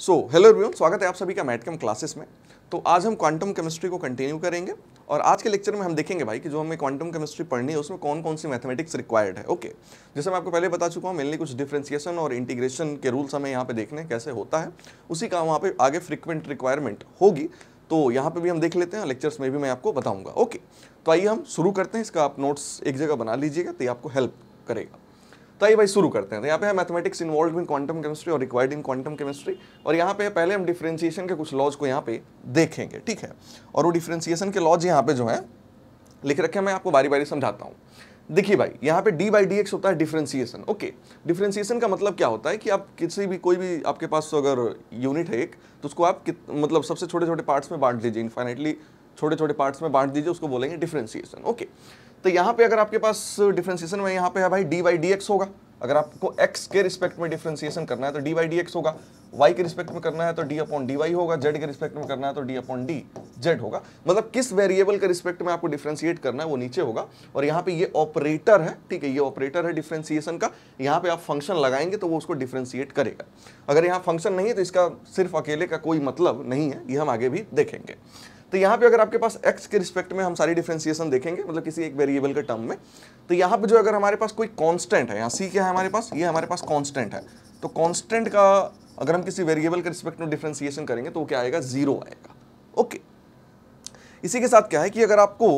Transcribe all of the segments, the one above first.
So hello everyone स्वागत है आप सभी का मैटकम क्लासेस में तो आज हम क्वांटम केमिस्ट्री को कंटिन्यू करेंगे और आज के लेक्चर में हम देखेंगे भाई कि जो हमें क्वांटम केमिस्ट्री पढ़नी है उसमें कौन कौन सी मैथमेटिक्स रिक्वायर्ड है ओके जैसे मैं आपको पहले बता चुका हूँ मेनली कुछ डिफ्रेंसिएशन और इंटीग्रेशन के रूल्स हमें यहाँ पे देखने कैसे होता है उसी का वहाँ पर आगे फ्रिक्वेंट रिक्वायरमेंट होगी तो यहाँ पर भी हम देख लेते हैं लेक्चर्स में भी मैं आपको बताऊँगा ओके तो आइए हम शुरू करते हैं इसका आप नोट्स एक जगह बना लीजिएगा तो ये आपको हेल्प करेगा तो आइए भाई शुरू करते हैं तो यहाँ पे है mathematics involve in quantum chemistry और रिक्वायर्ड इन क्वांटम केमिस्ट्री और यहाँ पे पहले हम डिफ्रेंसिएशन के कुछ लॉज को यहाँ पे देखेंगे ठीक है और वो डिफ्रेंसिएशन के लॉज यहाँ पे जो है लिख रखे मैं आपको बारी बारी समझाता हूँ देखिए भाई यहाँ पे डी बाई डी एक्स होता है डिफ्रेंसिएशन ओके डिफ्रेंसिएशन का मतलब क्या होता है कि आप किसी भी कोई भी आपके पास अगर यूनिट है एक तो उसको आप मतलब सबसे छोटे छोटे पार्ट्स में बांट दीजिए इन्फाइनेटली छोटे छोटे पार्ट्स में बांट दीजिए उसको बोलेंगे डिफ्रेंसिएशन ओके okay. तो यहाँ पे अगर आपके पास डिफ्रेंसिएशन में यहाँ पे है भाई डी वाई डी एक्स होगा अगर आपको x के रिस्पेक्ट में डिफ्रेंसिएशन करना है तो डी वाई डी एक्स होगा y के रिस्पेक्ट में करना है तो डी अपॉन डी वाई होगा z के रिस्पेक्ट में करना है तो डी अपॉन डी जेड होगा मतलब किस वेरिएबल के रिस्पेक्ट में आपको डिफ्रेंसिएट करना है वो नीचे होगा और यहाँ पे ये ऑपरेटर है ठीक है ये ऑपरेटर है डिफ्रेंसिएशन का यहाँ पे आप फंक्शन लगाएंगे तो वो उसको डिफ्रेंसिएट करेगा अगर यहाँ फंक्शन नहीं है तो इसका सिर्फ अकेले का कोई मतलब नहीं है ये हम आगे भी देखेंगे तो यहाँ पे अगर आपके पास एक्स के रिस्पेक्ट में हम सारी डिफ्रेंसिएशन देखेंगे मतलब किसी एक वेरिएबल के टर्म में तो यहाँ पे जो अगर हमारे पास कोई कांस्टेंट है यहाँ c क्या है हमारे पास ये हमारे पास कांस्टेंट है तो कांस्टेंट का अगर हम किसी वेरिएबल के रिस्पेक्ट में डिफ्रेंसिएशन करेंगे तो वो क्या आएगा जीरो आएगा ओके इसी के साथ क्या है कि अगर आपको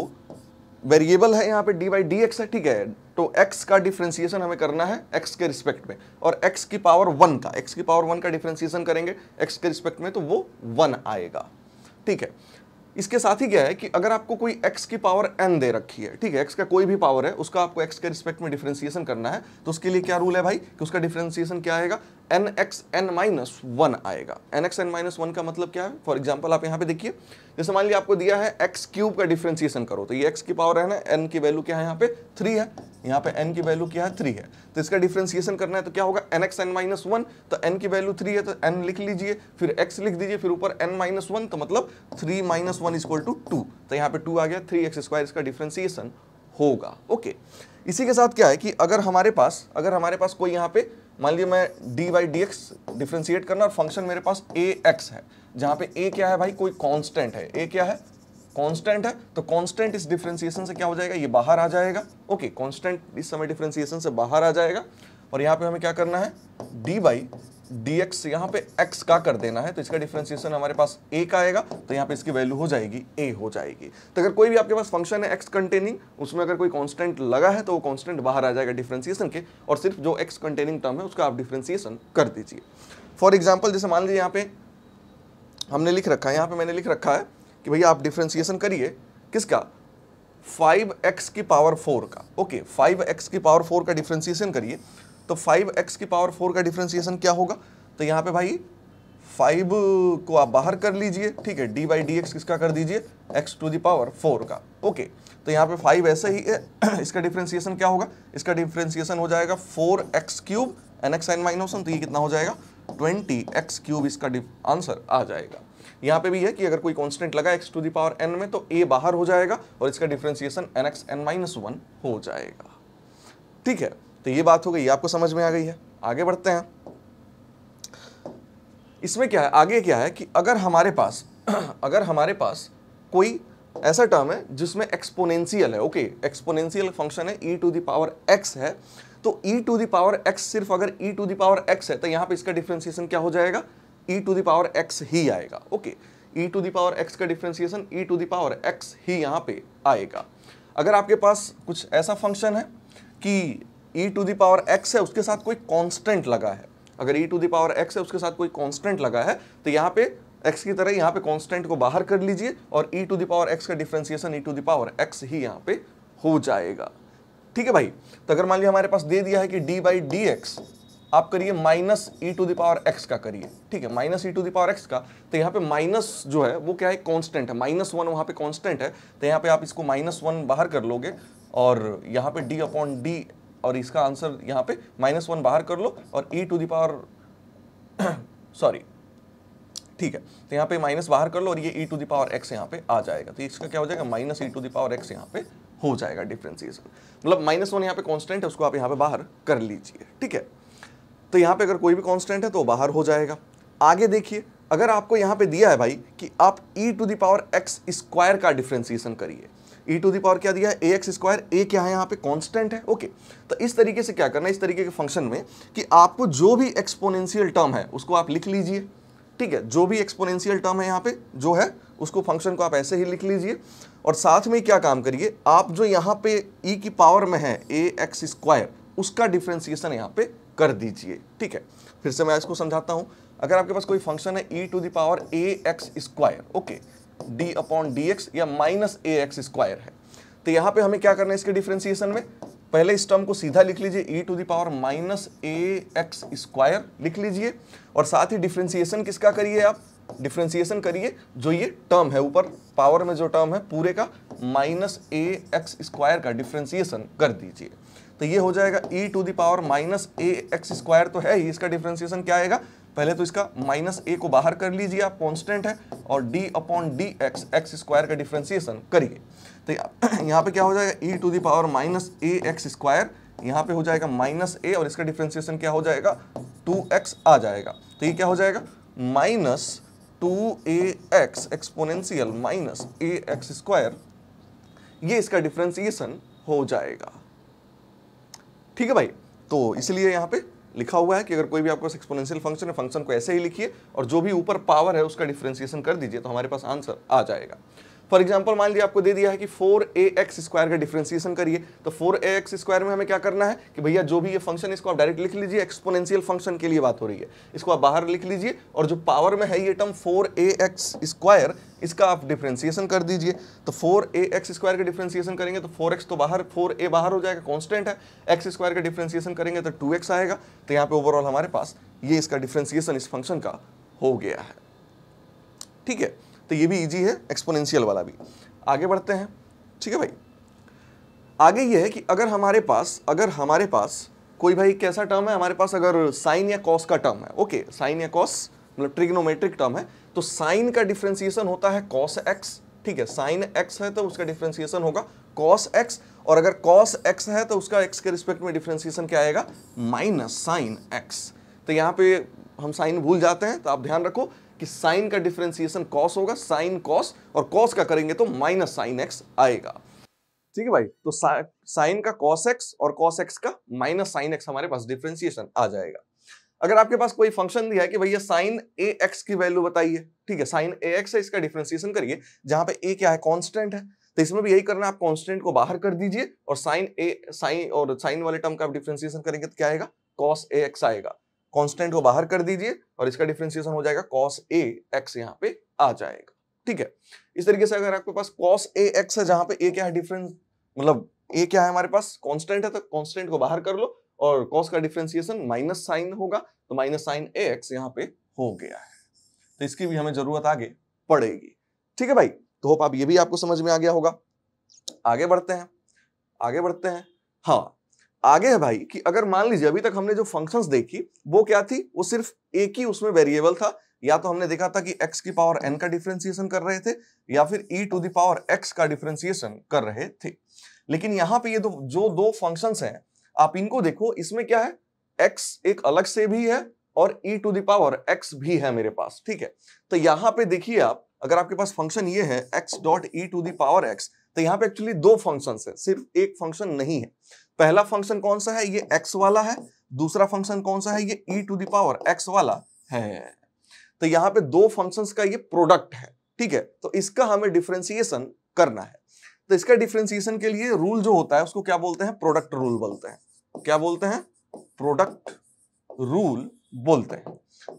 वेरिएबल है यहाँ पे डी बाई डी एक्स है ठीक है तो x का डिफ्रेंसिएशन हमें करना है x के रिस्पेक्ट में और x की पावर वन का x की पावर वन का डिफ्रेंसिएशन करेंगे x के रिस्पेक्ट में तो वो वन आएगा ठीक है इसके साथ ही क्या है कि अगर आपको कोई x की पावर n दे रखी है ठीक है x का कोई भी पावर है उसका आपको x के रिस्पेक्ट में डिफ्रेंसिएशन करना है तो उसके लिए क्या रूल है भाई कि उसका डिफ्रेंसिएशन क्या आएगा N x N minus one आएगा N x N minus one का मतलब क्या है फॉर एग्जाम्पल आप यहाँ पे देखिए जैसे मान लिया आपको दिया है एक्स क्यूब का डिफ्रेंसिएशन करो तो ये एक्स की पावर है ना एन की वैल्यू क्या है यहाँ पे थ्री है यहाँ पे एन की वैल्यू क्या है थ्री है तो इसका डिफ्रेंसिएशन करना है तो क्या होगा N x N minus one तो एन की वैल्यू थ्री है तो एन लिख लीजिए फिर एक्स लिख दीजिए फिर ऊपर एन माइनस वन तो मतलब three minus one is equal to two तो यहाँ पे टू आ गया थ्री एक्स स्क्वायर इसका डिफ्रेंसिएशन होगा ओके इसी के साथ क्या है कि अगर हमारे पास अगर हमारे पास कोई यहाँ पे मान लीजिए मैं D by D X differentiate करना और फंक्शन मेरे पास ए एक्स है जहाँ पे ए क्या है भाई कोई कांस्टेंट है ए क्या है कांस्टेंट है तो कांस्टेंट इस डिफ्रेंसिएशन से क्या हो जाएगा ये बाहर आ जाएगा ओके कांस्टेंट इस समय डिफ्रेंसिएशन से बाहर आ जाएगा और यहाँ पे हमें क्या करना है डी बाई dx एक्स यहाँ पे x का कर देना है तो इसका डिफ्रेंसिएशन हमारे पास ए का आएगा तो यहाँ पे इसकी वैल्यू हो जाएगी a हो जाएगी तो अगर कोई भी आपके पास फंक्शन है x कंटेनिंग उसमें अगर कोई कांस्टेंट लगा है तो वो कांस्टेंट बाहर आ जाएगा डिफ्रेंसिएशन के और सिर्फ जो x कंटेनिंग टर्म है उसका आप डिफ्रेंसिएशन कर दीजिए फॉर एग्जाम्पल जैसे मान लीजिए यहाँ पे हमने लिख रखा है यहाँ पे मैंने लिख रखा है कि भैया आप डिफ्रेंसिएशन करिए किसका फाइव एक्स की पावर फोर का ओके फाइव एक्स की पावर फोर का डिफ्रेंसिएशन करिए तो फाइव एक्स की पावर फोर का डिफ्रेंसिएशन क्या होगा तो यहाँ पे भाई फाइव को आप बाहर कर लीजिए ठीक है डी बाई डी एक्स किसका कर दीजिए एक्स टू दावर फोर का ओके तो यहाँ पे फाइव ऐसे ही है इसका डिफ्रेंसिएशन क्या होगा इसका डिफ्रेंसिएशन हो जाएगा four x cube n x N minus one तो ये कितना हो जाएगा ट्वेंटी एक्स क्यूब इसका आंसर आ जाएगा यहाँ पे भी है कि अगर कोई कांस्टेंट लगा एक्स टू दावर एन में तो ए बाहर हो जाएगा और इसका differentiation n x N minus one हो जाएगा ठीक है तो ये बात हो गई आपको समझ में आ गई है आगे बढ़ते हैं इसमें क्या है आगे क्या है कि अगर हमारे पास अगर हमारे पास कोई ऐसा टर्म है जिसमें एक्सपोनेंशियल है ओके एक्सपोनेंशियल फंक्शन है ई टू दावर एक्स है तो ई टू दावर एक्स सिर्फ अगर ई टू दावर एक्स है तो यहां पे इसका डिफ्रेंसिएशन क्या हो जाएगा ई टू दावर एक्स ही आएगा okay e to the power x का differentiation e to the power x ही यहां पे आएगा अगर आपके पास कुछ ऐसा फंक्शन है कि e to the power x है उसके साथ कोई कांस्टेंट लगा है अगर e to the power x है उसके साथ कोई कांस्टेंट लगा है तो यहाँ पे एक्स की तरह यहाँ पे कांस्टेंट को बाहर कर लीजिए और ई टू दावर एक्स का differentiation e to the power x ही यहाँ पे हो जाएगा ठीक है भाई तो अगर मान लीजिए हमारे पास दे दिया है कि डी बाई डी एक्स आप करिए minus e to the power power x का करिए ठीक है minus e to the power power x का तो यहाँ पे माइनस जो है वो क्या है कॉन्स्टेंट है माइनस वन वहाँ पे कॉन्स्टेंट है तो यहाँ पे आप इसको माइनस वन बाहर कर लोगे और यहाँ पे डी अपॉन डी और इसका आंसर यहाँ पे माइनस वन बाहर कर लो और ई टू दावर सॉरी ठीक है तो यहाँ पे माइनस बाहर कर लो और ये ई टू दावर एक्स यहाँ पे आ जाएगा तो इसका क्या हो जाएगा minus e to the power x यहाँ पे हो जाएगा डिफ्रेंसिएशन मतलब माइनस वन यहाँ पे कॉन्स्टेंट है उसको आप यहाँ पे बाहर कर लीजिए ठीक है तो यहाँ पे अगर कोई भी कॉन्स्टेंट है तो बाहर हो जाएगा आगे देखिए अगर आपको यहाँ पे दिया है भाई कि आप e to the power x square का डिफ्रेंसिएशन करिए ई टू दी पावर क्या दिया ए एक्स स्क्वायर ए क्या है यहाँ पे कांस्टेंट है ओके तो इस तरीके से क्या करना है इस तरीके के फंक्शन में कि आपको जो भी एक्सपोनेंशियल टर्म है उसको आप लिख लीजिए ठीक है जो भी एक्सपोनेंशियल टर्म है यहाँ पे जो है उसको फंक्शन को आप ऐसे ही लिख लीजिए और साथ में क्या काम करिए आप जो यहाँ पे ई e की पावर में है ए एक्स स्क्वायर उसका डिफ्रेंसिएशन यहाँ पे कर दीजिए ठीक है फिर से मैं इसको समझाता हूँ अगर आपके पास कोई फंक्शन है e to the power a x square okay d upon D x या माइनस ए एक्स स्क्वायर है तो यहाँ पे हमें क्या करना है इसके डिफ्रेंसिएशन में पहले इस टर्म को सीधा लिख लीजिए e to the power minus a x square लिख लीजिए और साथ ही डिफ्रेंसिएशन किसका करिए आप डिफ्रेंसिएशन करिए जो ये टर्म है ऊपर पावर में जो टर्म है पूरे का माइनस ए एक्स स्क्वायर का डिफ्रेंसिएशन कर दीजिए तो ये हो जाएगा e to the power minus a x square तो है ही इसका डिफ्रेंसिएशन क्या आएगा पहले तो इसका माइनस ए को बाहर कर लीजिए आप कॉन्स्टेंट है और d upon D x x square का डिफ्रेंसिएशन करिए तो यहाँ पे क्या हो जाएगा e to the power minus a x square यहाँ पे हो जाएगा माइनस ए और इसका डिफ्रेंसिएशन क्या हो जाएगा टू एक्स आ जाएगा तो ये क्या हो जाएगा minus two a x exponential minus a x square ये इसका डिफ्रेंसिएशन हो जाएगा ठीक है भाई तो इसलिए यहाँ पे लिखा हुआ है कि अगर कोई भी आपको एक्सपोनेंशियल फंक्शन है फंक्शन को ऐसे ही लिखिए और जो भी ऊपर पावर है उसका डिफ्रेंसिएशन कर दीजिए तो हमारे पास आंसर आ जाएगा फॉर एग्जाम्पल मान लीजिए आपको दे दिया है कि फोर ए एक्स स्क्वायर का डिफ्रेंसिएशन करिए तो फोर ए एक्स स्क्वायर में हमें क्या करना है कि भैया जो भी ये फंक्शन इसको आप डायरेक्ट लिख लीजिए एक्सपोनेंशियल फंक्शन के लिए बात हो रही है इसको आप बाहर लिख लीजिए और जो पावर में है ये term four a x square इसका आप डिफ्रेंसिएशन कर दीजिए तो फोर ए एक्स स्क्वायर का डिफ्रेंसिएशन करेंगे तो फोर एक्स तो बाहर फोर ए बाहर हो जाएगा कॉन्स्टेंट है एक्स स्क्वायर का डिफ्रेंसिएशन करेंगे तो टू एक्स आएगा तो यहाँ पे ओवरऑल हमारे पास ये इसका डिफ्रेंसिएशन इस फंक्शन का हो गया है ठीक है तो ये भी इजी है एक्सपोनेंशियल वाला भी आगे बढ़ते हैं ठीक है भाई आगे ये है कि अगर हमारे पास अगर हमारे पास कोई भाई कैसा टर्म है हमारे पास अगर साइन या कॉस का टर्म है ओके साइन या कॉस मतलब ट्रिग्नोमेट्रिक टर्म है तो साइन का डिफ्रेंसिएशन होता है कॉस एक्स ठीक है साइन एक्स है तो उसका डिफ्रेंसिएशन होगा कॉस एक्स और अगर कॉस एक्स है तो उसका एक्स के रिस्पेक्ट में डिफ्रेंसिएशन क्या आएगा माइनस साइन एक्स तो यहाँ पे हम साइन भूल जाते हैं तो आप ध्यान रखो कि साइन का डिफ्रेंसिएशन कॉस होगा साइन कॉस और कॉस का करेंगे तो माइनस साइन एक्स आएगा ठीक है भाई तो साइन का कॉस एक्स और कॉस एक्स का माइनस साइन एक्स हमारे पास डिफ्रेंसिएशन आ जाएगा अगर आपके पास कोई फंक्शन दिया है कि भैया साइन ए एक्स की वैल्यू बताइए ठीक है साइन ए एक्स है इसका डिफ्रेंसिएशन करिए जहां पे ए क्या है कांस्टेंट है तो इसमें भी यही करना आप कांस्टेंट को बाहर कर दीजिए और साइन ए साइन और साइन वाले टर्म का आप डिफ्रेंसिएशन करेंगे तो क्या आएगा कॉस ए एक्स आएगा कांस्टेंट को बाहर कर दीजिए और इसका डिफ्रेंसिएशन हो जाएगा कॉस ए एक्स यहाँ पे आ जाएगा ठीक है इस तरीके से अगर आपके पास कॉस ए एक्स है जहां पे ए क्या है डिफरेंस मतलब ए क्या है हमारे पास कॉन्स्टेंट है तो कॉन्स्टेंट को बाहर कर लो और कॉस का डिफ्रेंसिएशन माइनस साइन होगा तो माइनस साइन ए एक्स यहाँ पे हो गया है तो इसकी भी हमें जरूरत आगे पड़ेगी ठीक है भाई तो होप आप ये भी आपको समझ में आ गया होगा आगे बढ़ते हैं आगे बढ़ते हैं हाँ आगे है भाई कि अगर मान लीजिए अभी तक हमने जो फंक्शंस देखी वो क्या थी वो सिर्फ एक ही उसमें वेरिएबल था या तो हमने देखा था कि x की पावर n का डिफ्रेंसिएशन कर रहे थे या फिर e to the power x का डिफ्रेंसिएशन कर रहे थे लेकिन यहाँ पे ये दो जो दो फंक्शंस हैं आप इनको देखो इसमें क्या है x एक अलग से भी है और e to the power x भी है मेरे पास ठीक है तो यहाँ पे देखिए आप अगर आपके पास फंक्शन ये है x dot e to the power x तो यहाँ पे एक्चुअली दो फंक्शन है सिर्फ एक फंक्शन नहीं है पहला फंक्शन कौन सा है ये एक्स वाला है दूसरा फंक्शन कौन सा है ये ई टू दावर एक्स वाला है तो यहाँ पे दो फंक्शंस का ये प्रोडक्ट है ठीक है तो इसका हमें डिफ्रेंसिएशन करना है तो इसका डिफ्रेंसिएशन के लिए रूल जो होता है उसको क्या बोलते हैं प्रोडक्ट रूल बोलते हैं क्या बोलते हैं प्रोडक्ट रूल बोलते हैं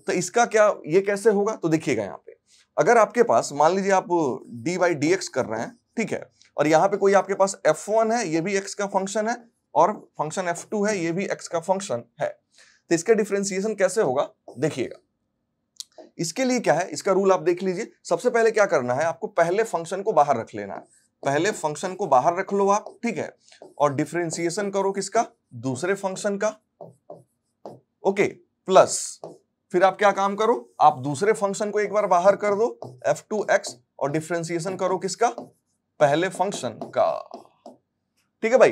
तो इसका क्या ये कैसे होगा तो देखिएगा यहाँ पे अगर आपके पास मान लीजिए आप डी बाई डी एक्स कर रहे हैं ठीक है और यहाँ पे कोई आपके पास एफ वन है ये भी एक्स का फंक्शन है और फंक्शन एफ टू है ये भी एक्स का फंक्शन है तो इसका डिफ्रेंसिएशन कैसे होगा देखिएगा इसके लिए क्या है इसका रूल आप देख लीजिए सबसे पहले क्या करना है आपको पहले फंक्शन को बाहर रख लेना है पहले फंक्शन को बाहर रख लो आप ठीक है और डिफ्रेंसिएशन करो किसका दूसरे फंक्शन का ओके प्लस फिर आप क्या काम करो आप दूसरे फंक्शन को एक बार बाहर कर दो एफ टू एक्स और डिफ्रेंसिएशन करो किसका पहले फंक्शन का ठीक है भाई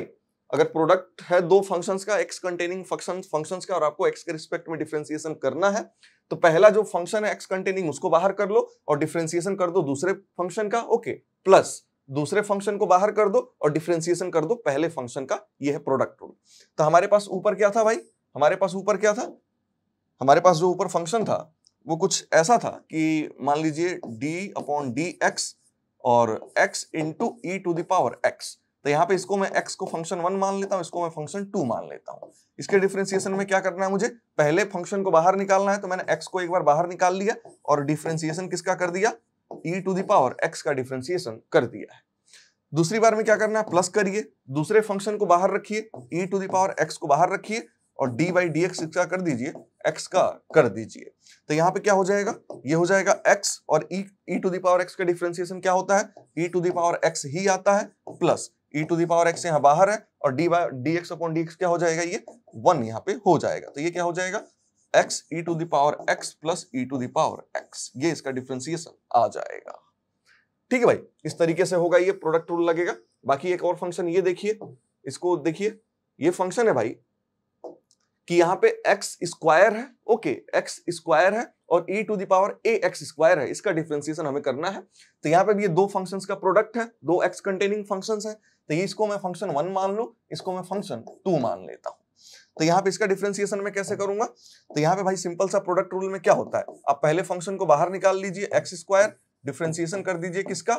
अगर प्रोडक्ट है दो फंक्शंस का एक्स कंटेनिंग फंक्शन फंक्शंस का और आपको एक्स के रिस्पेक्ट में डिफ्रेंसिएशन करना है तो पहला जो फंक्शन है एक्स कंटेनिंग उसको बाहर कर लो और डिफ्रेंसिएशन कर दो दूसरे फंक्शन का ओके प्लस दूसरे फंक्शन को बाहर कर दो और डिफ्रेंसिएशन कर दो पहले फंक्शन का यह है प्रोडक्ट रूल तो हमारे पास ऊपर क्या था भाई हमारे पास ऊपर क्या था हमारे पास जो ऊपर फंक्शन था वो कुछ ऐसा था कि मान लीजिए डी अपॉन डी एक्स और x into e to the power x तो यहाँ पे इसको मैं x को फंक्शन वन मान लेता हूँ इसको मैं फंक्शन टू मान लेता हूँ इसके डिफ्रेंसिएशन में क्या करना है मुझे पहले फंक्शन को बाहर निकालना है तो मैंने x को एक बार बाहर निकाल लिया और डिफ्रेंसिएशन किसका कर दिया e टू दावर x का डिफ्रेंसिएशन कर दिया है दूसरी बार में क्या करना है प्लस करिए दूसरे फंक्शन को बाहर रखिए ई टू दावर एक्स को बाहर रखिए और डी बाई डी एक्स का कर दीजिए एक्स का कर दीजिए तो यहाँ पे क्या हो जाएगा ये हो जाएगा एक्स और ई टू दावर एक्स का डिफ्रेंसिएशन क्या होता है ई टू दावर एक्स ही आता है plus E to the power x यहाँ बाहर है और d by d x upon D x क्या हो जाएगा ये वन यहाँ पे हो जाएगा तो ये क्या हो जाएगा X E to the power X plus E to the power X ये इसका डिफ्रेंसिएशन आ जाएगा ठीक है भाई इस तरीके से होगा ये प्रोडक्ट रूल लगेगा बाकी एक और फंक्शन ये देखिए इसको देखिए ये फंक्शन है भाई कि यहाँ पे एक्स स्क्वायर है ओके एक्स स्क्वायर है और e to the power a x square है इसका डिफ्रेंसिएशन हमें करना है तो यहाँ पे भी ये दो फंक्शंस का प्रोडक्ट है दो x कंटेनिंग फंक्शंस हैं तो इसको मैं फंक्शन वन मान लू इसको मैं फंक्शन टू मान लेता हूँ तो यहाँ पे इसका डिफ्रेंसिएशन में कैसे करूंगा तो यहाँ पे भाई सिंपल सा प्रोडक्ट रूल में क्या होता है आप पहले फंक्शन को बाहर निकाल लीजिए एक्स स्क्वायर डिफ्रेंसिएशन कर दीजिए किसका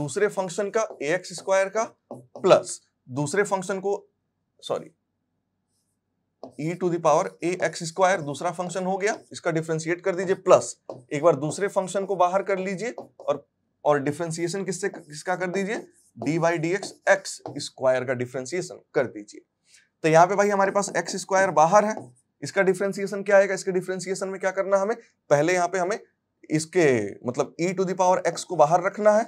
दूसरे फंक्शन का ए एक्स स्क्वायर का प्लस दूसरे फंक्शन को sorry e to the power a x square दूसरा फंक्शन हो गया इसका डिफ्रेंशिएट कर दीजिए प्लस एक बार दूसरे फंक्शन को बाहर कर लीजिए और और डिफ्रेंसिएशन किससे किसका कर दीजिए d Y D x x square का डिफ्रेंसिएशन कर दीजिए तो यहाँ पे भाई हमारे पास एक्स स्क्वायर बाहर है इसका डिफ्रेंसिएशन क्या आएगा इसके डिफ्रेंसिएशन में क्या करना हमें पहले यहाँ पे हमें इसके मतलब ई टू दावर एक्स को बाहर रखना है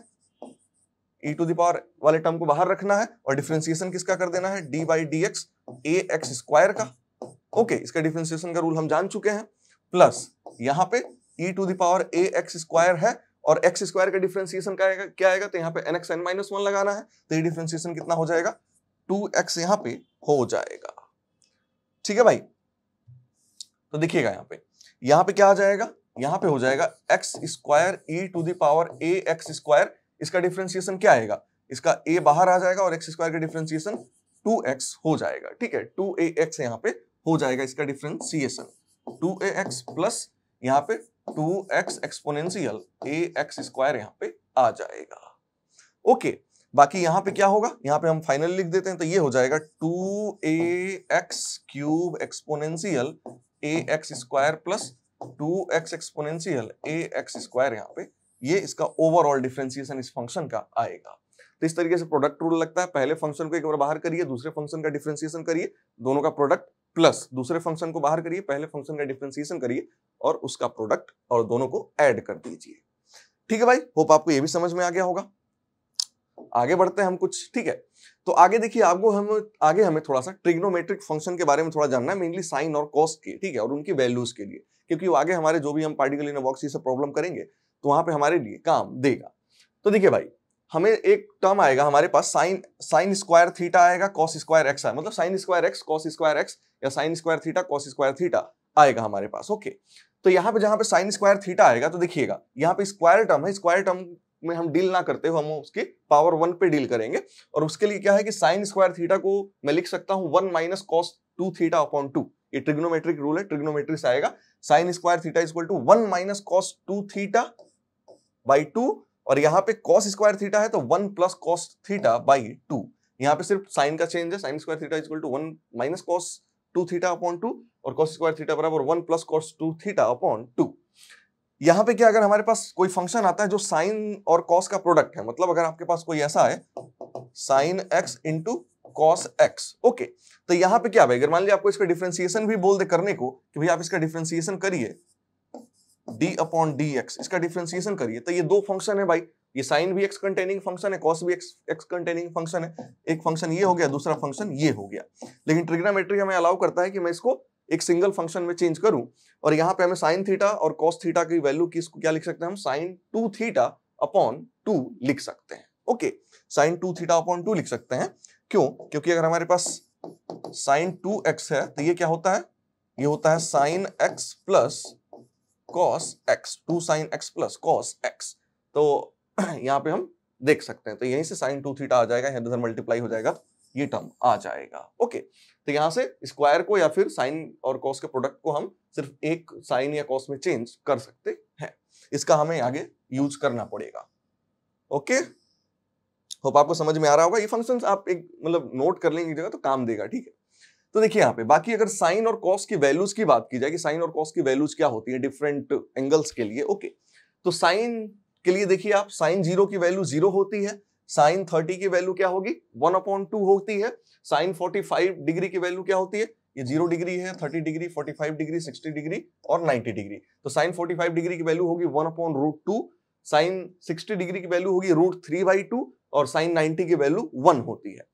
e टू दावर वाले टर्म को बाहर रखना है और डिफ्रेंसिएशन किसका कर देना है d by D x a x square का ओके इसका डिफ्रेंसिएशन का रूल हम जान चुके हैं प्लस यहाँ पे e to the power a x square है और एक्स स्क्वायर का डिफ्रेंसिएशन क्या आएगा क्या आएगा तो यहाँ पे n x N minus one लगाना है तो ये डिफ्रेंसिएशन कितना हो जाएगा टू एक्स यहाँ पे हो जाएगा ठीक है भाई तो देखिएगा यहाँ पे यहाँ पे क्या आ जाएगा यहाँ पे हो जाएगा x square e to the power a x square इसका डिफ्रेंसिएशन क्या आएगा इसका ए बाहर आ जाएगा और एक्स स्क्वायर का डिफ्रेंसिएशन टू एक्स हो जाएगा ठीक है टू ए एक्स यहाँ पे हो जाएगा इसका differentiation two a x plus यहाँ पे two x exponential a x square यहाँ पे आ जाएगा ओके बाकी यहाँ पे क्या होगा यहाँ पे हम फाइनल लिख देते हैं तो ये हो जाएगा two a x cube exponential a x square plus two x exponential a x square यहाँ पे ये इसका ओवरऑल डिफ्रेंसिएशन इस फंक्शन का आएगा तो इस तरीके से प्रोडक्ट रूल लगता है पहले फंक्शन को एक बार बाहर करिए दूसरे फंक्शन का डिफ्रेंसिएशन करिए दोनों का प्रोडक्ट प्लस दूसरे फंक्शन को बाहर करिए पहले फंक्शन का डिफ्रेंसिएशन करिए और उसका प्रोडक्ट और दोनों को ऐड कर दीजिए ठीक है भाई होप आपको ये भी समझ में आ गया होगा आगे बढ़ते हैं हम कुछ ठीक है तो आगे देखिए आपको हम आगे हमें थोड़ा सा ट्रिग्नोमेट्रिक फंक्शन के बारे में थोड़ा जानना है मेनली साइन और कॉस के ठीक है और उनकी वैल्यूज के लिए क्योंकि आगे हमारे जो भी हम पार्टिकल इन बॉक्स ये प्रॉब्लम करेंगे तो वहां पे हमारे लिए काम देगा तो देखिए भाई हमें एक टर्म आएगा हमारे पास साइन साइन स्क्वायर थीटा आएगा कॉस स्क्वायर एक्स आएगा मतलब sine square x cos square x या sine square theta cos square theta आएगा हमारे पास ओके तो यहाँ पे जहां पे साइन स्क्वायर थीटा आएगा तो देखिएगा यहाँ पे स्क्वायर टर्म है स्क्वायर टर्म में हम डील ना करते हो हम उसके पावर वन पे डील करेंगे और उसके लिए क्या है कि साइन स्क्वायर थीटा को मैं लिख सकता हूँ one minus cos two theta upon two ये ट्रिग्नोमेट्रिक रूल है ट्रिग्नोमेट्रिक से आएगा sine square theta is to one minus cos two theta by two और यहाँ पे कॉस स्क्वायर थीटा है तो one plus cos theta by two यहाँ पे सिर्फ साइन का चेंज है sine square theta is to one minus cos two theta upon two और कॉस स्क्वायर थीटा बराबर one plus cos two theta upon two यहां पे क्या अगर हमारे पास कोई फंक्शन आता है जो साइन और कॉस का प्रोडक्ट है मतलब अगर आपके पास कोई ऐसा है sine x into cos x okay तो यहां पे क्या अगर मान लिया आपको इसका डिफ्रेंसिएशन भी बोल दे करने को कि भाई आप इसका डिफ्रेंसिएशन करिए डी अपॉन डी एक्स इसका डिफ्रेंसिएशन करिए तो ये दो फंक्शन है भाई ये साइन भी एक्स कंटेनिंग फंक्शन है कॉस भी एक्स एक्स कंटेनिंग फंक्शन है एक फंक्शन ये हो गया दूसरा फंक्शन ये हो गया लेकिन ट्रिग्नोमेट्री हमें अलाउ करता है कि मैं इसको एक सिंगल फंक्शन में चेंज करूं और यहाँ पे हमें साइन थीटा और कॉस थीटा की वैल्यू किस क्या लिख सकते हैं हम sine two theta upon two लिख सकते हैं okay sine two theta upon two लिख सकते हैं क्यों क्योंकि अगर हमारे पास साइन टू एक्स है तो ये क्या होता है ये होता है sine x plus cos x two sine x plus cos x तो यहाँ पे हम देख सकते हैं तो यहीं से साइन टू थीटा आ जाएगा यहाँ मल्टीप्लाई हो जाएगा ये टर्म आ जाएगा ओके तो यहाँ से स्क्वायर को या फिर साइन और कॉस के प्रोडक्ट को हम सिर्फ एक साइन या कॉस में चेंज कर सकते हैं इसका हमें आगे यूज करना पड़ेगा ओके होप आपको समझ में आ रहा होगा ये फंक्शंस आप एक मतलब नोट कर लेंगे जगह तो काम देगा ठीक है तो देखिए यहाँ पे बाकी अगर साइन और कॉस की वैल्यूज की बात की जाए कि साइन और कॉस की वैल्यूज क्या होती है डिफरेंट एंगल्स के लिए ओके तो साइन के लिए देखिए आप साइन जीरो की वैल्यू जीरो होती है साइन थर्टी की वैल्यू क्या होगी वन अपॉन टू होती है साइन फोर्टी फाइव डिग्री की वैल्यू क्या होती है ये जीरो डिग्री है thirty degree forty five degree sixty degree और नाइन्टी डिग्री तो साइन फोर्टी फाइव डिग्री की वैल्यू होगी one upon root two sine sixty degree की वैल्यू होगी रूट थ्री बाई टू और साइन नाइनटी की वैल्यू वन होती है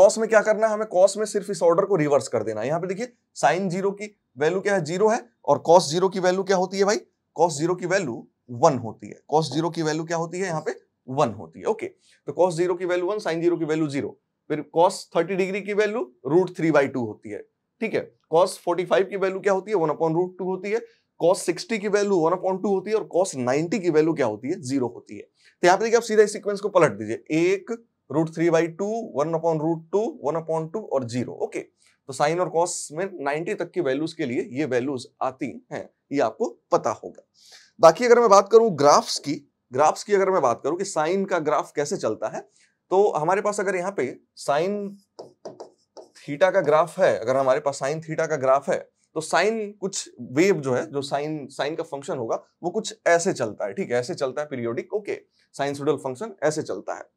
कॉस में क्या करना है हमें कॉस में सिर्फ इस ऑर्डर को रिवर्स कर देना है यहाँ पे देखिए साइन जीरो की वैल्यू क्या है जीरो है और कॉस जीरो की वैल्यू क्या होती है भाई कॉस जीरो की वैल्यू वन होती है कॉस्ट जीरो की वैल्यू क्या होती है यहाँ पे वन होती है ओके तो कॉस्ट जीरो की वैल्यू वन साइन जीरो की वैल्यू जीरो फिर कॉस थर्टी डिग्री की value root three by two होती है ठीक है कॉस फोर्टी फाइव की वैल्यू क्या होती है वन अपॉन रूट टू होती है कॉस सिक्सटी की वैल्यू वन अपॉइंट टू होती है और कॉस नाइनटी की वैल्यू क्या होती है जीरो होती है तो यहाँ पे देखिए आप सीधा इस सीक्वेंस को पलट दीजिए एक root three by two one upon root two one upon two और जीरो ओके तो साइन और कॉस में नाइनटी तक की वैल्यूज के लिए ये वैल्यूज आती हैं ये आपको पता होगा बाकी अगर मैं बात करूं ग्राफ्स की ग्राफ्स की अगर मैं बात करूं कि साइन का ग्राफ कैसे चलता है तो हमारे पास अगर यहाँ पे साइन थीटा का ग्राफ है अगर हमारे पास साइन थीटा का ग्राफ है तो साइन कुछ वेव जो है जो साइन साइन का फंक्शन होगा वो कुछ ऐसे चलता है ठीक है ऐसे चलता है पीरियोडिक ओके सुडल फंक्शन ऐसे चलता है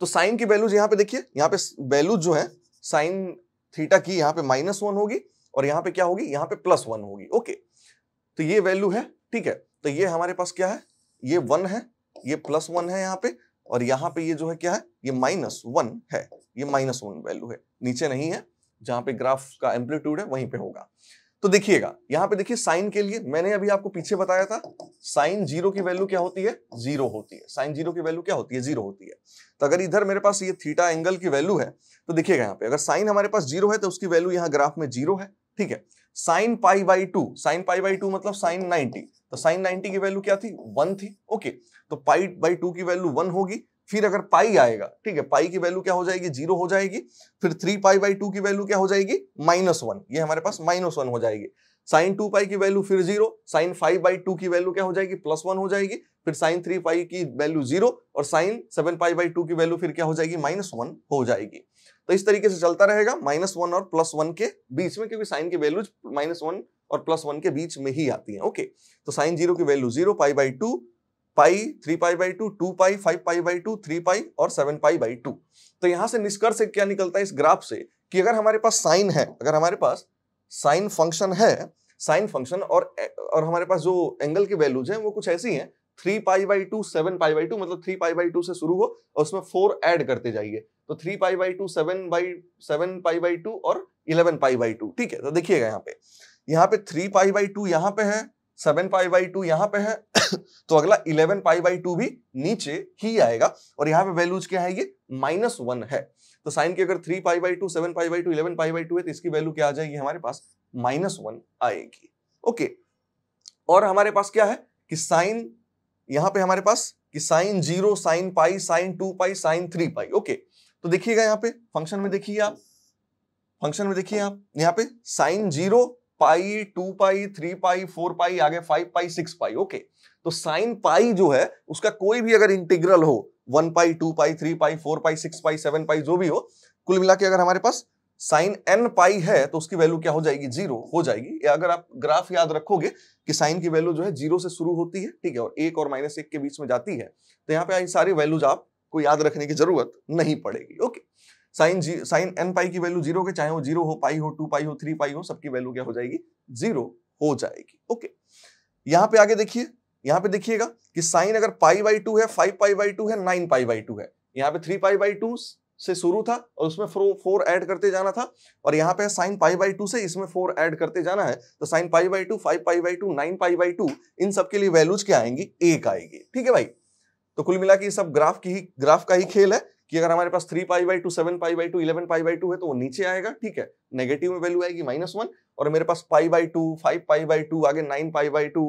तो साइन की वैल्यूज यहाँ पे देखिए यहाँ पे वैल्यूज जो है साइन थीटा की यहाँ पे माइनस वन होगी और यहाँ पे क्या होगी यहाँ पे प्लस वन होगी ओके तो ये वैल्यू है ठीक है तो ये हमारे पास क्या है ये वन है ये प्लस वन है यहाँ पे और यहाँ पे ये जो है क्या है ये माइनस वन है ये माइनस वन वैल्यू है नीचे नहीं है जहां पे ग्राफ का एम्पलीट्यूड है वहीं पे होगा तो देखिएगा यहाँ पे देखिए साइन के लिए मैंने अभी आपको पीछे बताया था साइन जीरो की वैल्यू क्या होती है जीरो होती है साइन जीरो की वैल्यू क्या होती है जीरो होती है तो अगर इधर मेरे पास ये थीटा एंगल की वैल्यू है तो देखिएगा यहाँ पे अगर साइन हमारे पास जीरो है तो उसकी वैल्यू यहाँ ग्राफ में जीरो है ठीक है sine pi by two sine pi by two मतलब साइन नाइनटी तो साइन 90 की वैल्यू क्या थी वन थी ओके तो पाई बाई टू की वैल्यू वन होगी फिर अगर पाई आएगा ठीक है पाई की वैल्यू क्या हो जाएगी जीरो हो जाएगी फिर थ्री पाई बाई टू की वैल्यू क्या हो जाएगी माइनस वन ये हमारे पास माइनस वन हो जाएगी साइन टू पाई की वैल्यू फिर zero sine five by two की वैल्यू क्या हो जाएगी प्लस वन हो जाएगी फिर साइन थ्री पाई की वैल्यू जीरो और sine seven pi by two की वैल्यू फिर क्या हो जाएगी माइनस वन हो जाएगी तो इस तरीके से चलता रहेगा माइनस वन और प्लस वन के बीच में क्योंकि साइन की वैल्यू माइनस वन और प्लस वन के बीच में ही आती है ओके तो साइन जीरो की value zero pi by two pi three pi by two two pi five pi by two three pi और सेवन पाई बाई टू तो यहां से निष्कर्ष क्या निकलता है इस ग्राफ से कि अगर हमारे पास साइन है अगर हमारे पास साइन फंक्शन है साइन फंक्शन और और हमारे पास जो एंगल की वैल्यूज हैं वो कुछ ऐसी हैं three pi by two seven pi by two मतलब थ्री पाई बाई टू से शुरू हो और उसमें फोर ऐड करते जाइए तो three pi by two seven by seven pi by two और इलेवन पाई बाई टू ठीक है तो देखिएगा यहाँ पे यहाँ पे थ्री पाई बाई टू यहाँ पे है सेवन पाई बाई टू यहाँ पे है तो अगला इलेवन पाई बाई टू भी नीचे ही आएगा और यहाँ पे वैल्यूज क्या है ये माइनस वन है तो साइन की अगर three pi by two seven pi by two eleven pi by two है तो इसकी वैल्यू क्या आ जाएगी हमारे पास माइनस वन आएगी ओके और हमारे पास क्या है कि साइन यहाँ पे हमारे पास कि sine zero sine pi sine two pi sine three pi okay तो देखिएगा यहाँ पे फंक्शन में देखिए आप फंक्शन में देखिए आप यहाँ पे sine zero pi two pi three pi four pi आगे five pi six pi okay तो साइन पाई जो है उसका कोई भी अगर इंटीग्रल हो one pi two pi three pi four pi six pi seven pi जो भी हो कुल मिला के अगर हमारे पास साइन एन पाई है तो उसकी वैल्यू क्या हो जाएगी जीरो हो जाएगी या अगर आप ग्राफ याद रखोगे कि साइन की वैल्यू जो है जीरो से शुरू होती है ठीक है और एक और माइनस एक के बीच में जाती है तो यहाँ पे सारी वैल्यूज आपको याद रखने की जरूरत नहीं पड़ेगी ओके साइन जी साइन एन पाई की वैल्यू जीरो के चाहे वो जीरो हो पाई हो टू पाई हो थ्री पाई हो सबकी वैल्यू क्या हो जाएगी जीरो हो जाएगी ओके यहां पे आगे देखिए यहां पे देखिएगा कि साइन अगर पाई बाई टू है फाइव पाई बाई टू है नाइन पाई बाई टू है यहाँ पे थ्री पाई बाई टू से शुरू था और उसमें फोर ऐड करते जाना था और यहाँ पे साइन पाई बाई टू से इसमें फोर ऐड करते जाना है तो sine pi by two five pi by two nine pi by two इन सबके लिए वैल्यूज क्या आएंगी एक आएगी ठीक है भाई तो कुल मिला के सब ग्राफ की ही ग्राफ का ही खेल है कि अगर हमारे पास three pi by two seven pi by two eleven pi by two है तो वो नीचे आएगा ठीक है नेगेटिव में वैल्यू आएगी माइनस वन और मेरे पास pi by two five pi by two आगे नाइन पाई बाई टू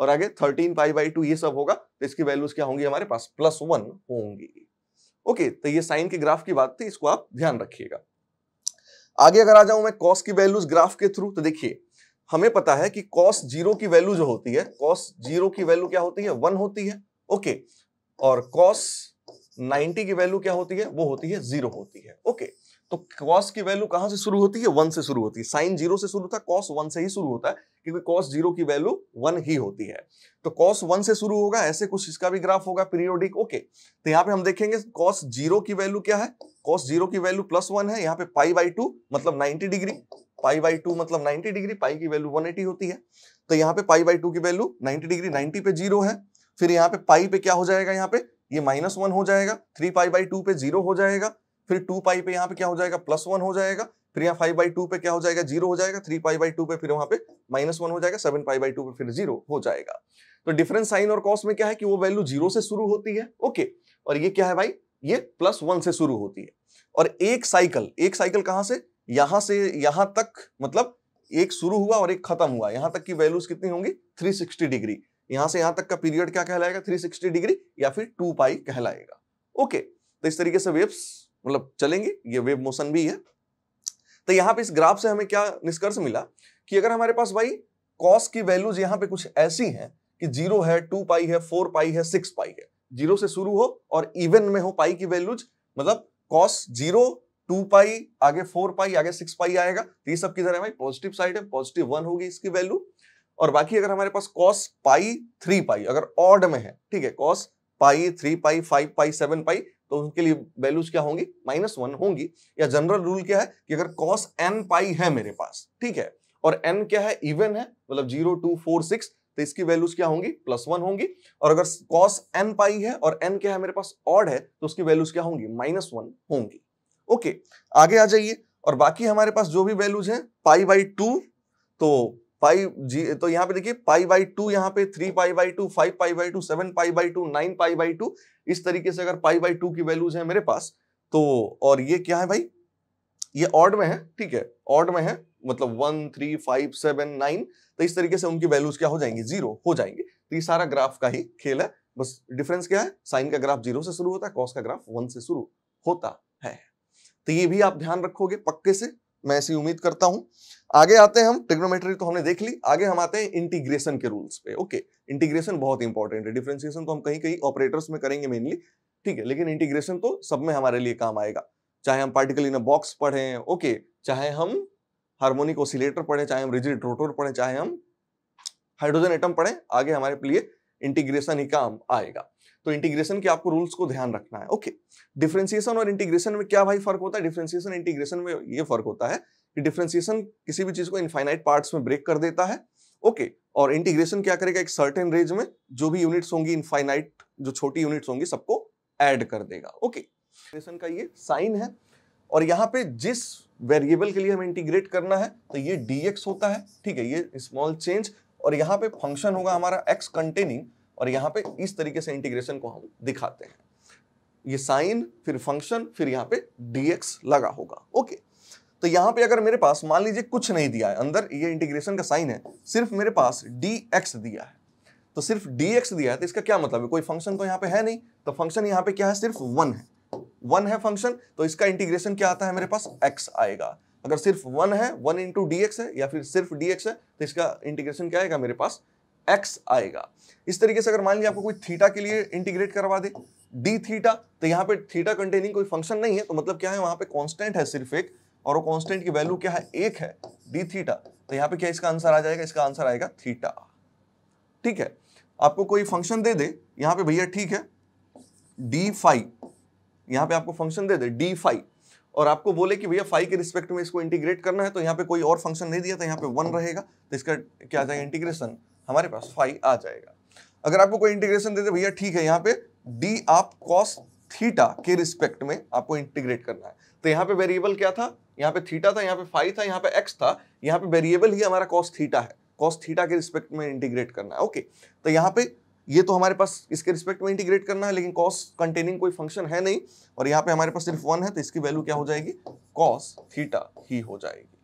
और आगे थर्टीन पाई बाई टू ये सब होगा तो इसकी वैल्यूज क्या होंगी हमारे पास प्लस वन होंगी ओके तो ये साइन के ग्राफ की बात थी इसको आप ध्यान रखिएगा आगे अगर आ जाऊं मैं कॉस की वैल्यूज ग्राफ के थ्रू तो देखिए हमें पता है कि कॉस जीरो की वैल्यू जो होती है कॉस जीरो की वैल्यू क्या होती है वन होती है ओके और कॉस 90 की वैल्यू क्या होती है वो होती है जीरो होती है ओके तो कॉस की वैल्यू कहां से शुरू होती है वन से शुरू होती है साइन जीरो से शुरू था कॉस वन से ही शुरू होता है क्योंकि कॉस जीरो की वैल्यू वन ही होती है तो कॉस वन से शुरू होगा ऐसे कुछ इसका भी ग्राफ होगा पीरियोडिक ओके तो यहाँ पे हम देखेंगे कॉस जीरो की वैल्यू क्या है कॉस जीरो की वैल्यू प्लस वन है यहाँ पे पाई बाई टू मतलब ninety degree pi by two मतलब नाइनटी डिग्री पाई की वैल्यू 180 होती है तो यहाँ पे पाई बाई टू की वैल्यू नाइनटी डिग्री नाइनटी पे जीरो है फिर यहाँ पे पाई पे क्या हो जाएगा यहाँ पे ये माइनस वन हो जाएगा थ्री पाई बाई टू पे जीरो हो जाएगा फिर टू पाई पे यहाँ पे क्या हो जाएगा प्लस वन हो जाएगा फिर यहाँ फाइव बाई टू पे क्या हो जाएगा जीरो हो जाएगा थ्री पाई बाई टू पे फिर वहां पे माइनस वन हो जाएगा सेवन पाई बाई टू पे फिर जीरो हो जाएगा तो डिफरेंस साइन और कॉस में क्या है कि वो वैल्यू जीरो से शुरू होती है ओके और ये क्या है भाई ये प्लस वन से शुरू होती है और एक साइकिल एक साइकिल कहां से यहां से यहां तक मतलब एक शुरू हुआ और एक खत्म हुआ यहां तक की वैल्यूज कितनी होंगी 360 डिग्री यहां से यहां तक का पीरियड क्या कहलाएगा 360 डिग्री या फिर 2 पाई कहलाएगा ओके तो इस तरीके से वेव्स मतलब चलेंगे ये वेव मोशन भी है तो यहां पे इस ग्राफ से हमें क्या निष्कर्ष मिला कि अगर हमारे पास भाई कॉस की वैल्यूज यहां पे कुछ ऐसी हैं कि जीरो है टू पाई है फोर पाई है सिक्स पाई है जीरो से शुरू हो और इवन में हो पाई की वैल्यूज मतलब कॉस जीरो टू पाई आगे फोर पाई आगे सिक्स पाई आएगा तो ये सब किधर है भाई पॉजिटिव साइड है पॉजिटिव वन होगी इसकी वैल्यू और बाकी अगर हमारे पास कॉस पाई थ्री पाई अगर ऑड में है ठीक है cos pi three pi five pi seven pi तो उनके लिए वैल्यूज क्या होंगी माइनस वन होंगी या जनरल रूल क्या है कि अगर कॉस एन पाई है मेरे पास ठीक है और एन क्या है इवन है मतलब जीरो टू फोर सिक्स तो इसकी वैल्यूज क्या होंगी प्लस वन होंगी और अगर कॉस एन पाई है और एन क्या है मेरे पास ऑड है तो उसकी वैल्यूज क्या होंगी माइनस वन होंगी ओके आगे आ जाइए और बाकी हमारे पास जो भी वैल्यूज है पाई बाई टू तो पाई जी तो यहाँ पे देखिए पाई बाई टू यहाँ पे three pi by two five pi by two seven pi by two nine pi by two इस तरीके से अगर पाई बाई टू की वैल्यूज है मेरे पास तो और ये क्या है भाई ये ऑड में है ठीक है ऑड में है मतलब one three five seven nine तो इस तरीके से उनकी वैल्यूज क्या हो जाएंगी जीरो हो जाएंगे तो ये सारा ग्राफ का ही खेल है बस डिफरेंस क्या है साइन का ग्राफ जीरो से शुरू होता है कॉस का ग्राफ वन से शुरू होता है तो ये भी आप ध्यान रखोगे पक्के से मैं ऐसी उम्मीद करता हूं आगे आते हैं हम ट्रिग्नोमेट्री तो हमने देख ली आगे हम आते हैं इंटीग्रेशन के रूल्स पे ओके इंटीग्रेशन बहुत इंपॉर्टेंट है डिफ्रेंसिएशन तो हम कहीं कहीं ऑपरेटर्स में करेंगे मेनली ठीक है लेकिन इंटीग्रेशन तो सब में हमारे लिए काम आएगा चाहे हम पार्टिकल इन अ बॉक्स पढ़े ओके चाहे हम हार्मोनिक ओसिलेटर पढ़े चाहे हम रिजिड रोटोर पढ़े चाहे हम हाइड्रोजन एटम पढ़े आगे हमारे लिए इंटीग्रेशन ही काम आएगा तो इंटीग्रेशन के आपको रूल्स को ध्यान रखना है ओके डिफ्रेंसिएशन और इंटीग्रेशन में क्या भाई फर्क होता है डिफ्रेंसिएशन इंटीग्रेशन में ये फर्क होता है कि डिफ्रेंसिएशन किसी भी चीज को इनफाइनाइट पार्ट्स में ब्रेक कर देता है ओके okay, और इंटीग्रेशन क्या करेगा एक सर्टेन रेंज में जो भी यूनिट्स होंगी इनफाइनाइट जो छोटी यूनिट्स होंगी सबको ऐड कर देगा ओके okay. का ये साइन है और यहाँ पे जिस वेरिएबल के लिए हमें इंटीग्रेट करना है तो ये डी होता है ठीक है ये स्मॉल चेंज और यहाँ पे फंक्शन होगा हमारा एक्स कंटेनिंग और यहां पे इस तरीके से इंटीग्रेशन को हम दिखाते हैं ये साइन फिर फंक्शन फिर यहां पे dx लगा होगा ओके तो यहां पे अगर मेरे पास मान लीजिए कुछ नहीं दिया है अंदर ये इंटीग्रेशन का साइन है सिर्फ मेरे पास dx दिया है तो सिर्फ dx दिया है तो इसका क्या मतलब है कोई फंक्शन तो यहां पे है नहीं तो फंक्शन यहां पे क्या है सिर्फ वन है वन है फंक्शन तो इसका इंटीग्रेशन क्या आता है मेरे पास x आएगा अगर सिर्फ वन है वन इंटू है या फिर सिर्फ dx है तो इसका इंटीग्रेशन क्या आएगा मेरे पास एक्स आएगा इस तरीके से अगर मान लीजिए आपको कोई थीटा के लिए इंटीग्रेट करवा दे डी थीटा तो यहां पे थीटा कंटेनिंग कोई फंक्शन नहीं है तो मतलब क्या है वहां पे कांस्टेंट है सिर्फ एक और वो कांस्टेंट की वैल्यू क्या है एक है डी थीटा तो यहां पे क्या इसका आंसर आ जाएगा इसका आंसर आएगा थीटा ठीक है आपको कोई फंक्शन दे दे यहां पर भैया ठीक है डी फाइव यहां पर आपको फंक्शन दे दे डी फाइव और आपको बोले कि भैया फाइव के रिस्पेक्ट में इसको इंटीग्रेट करना है तो यहां पर कोई और फंक्शन नहीं दिया था तो यहां पर वन रहेगा तो इसका क्या आ जाएगा इंटीग्रेशन हमारे पास फाइव आ जाएगा अगर आपको कोई इंटीग्रेशन देते भैया ठीक है यहाँ पे डी आप कॉस थीटा के रिस्पेक्ट में आपको इंटीग्रेट करना है तो यहाँ पे वेरिएबल क्या था यहाँ पे थीटा था यहाँ पे फाइव था यहाँ पे एक्स था यहाँ पे वेरिएबल ही हमारा कॉस थीटा है कॉस थीटा के रिस्पेक्ट में इंटीग्रेट करना है ओके तो यहाँ पे ये तो हमारे पास इसके रिस्पेक्ट में इंटीग्रेट करना है लेकिन कॉस कंटेनिंग कोई फंक्शन है नहीं और यहाँ पे हमारे पास सिर्फ वन है तो इसकी वैल्यू क्या हो जाएगी कॉस थीटा ही हो जाएगी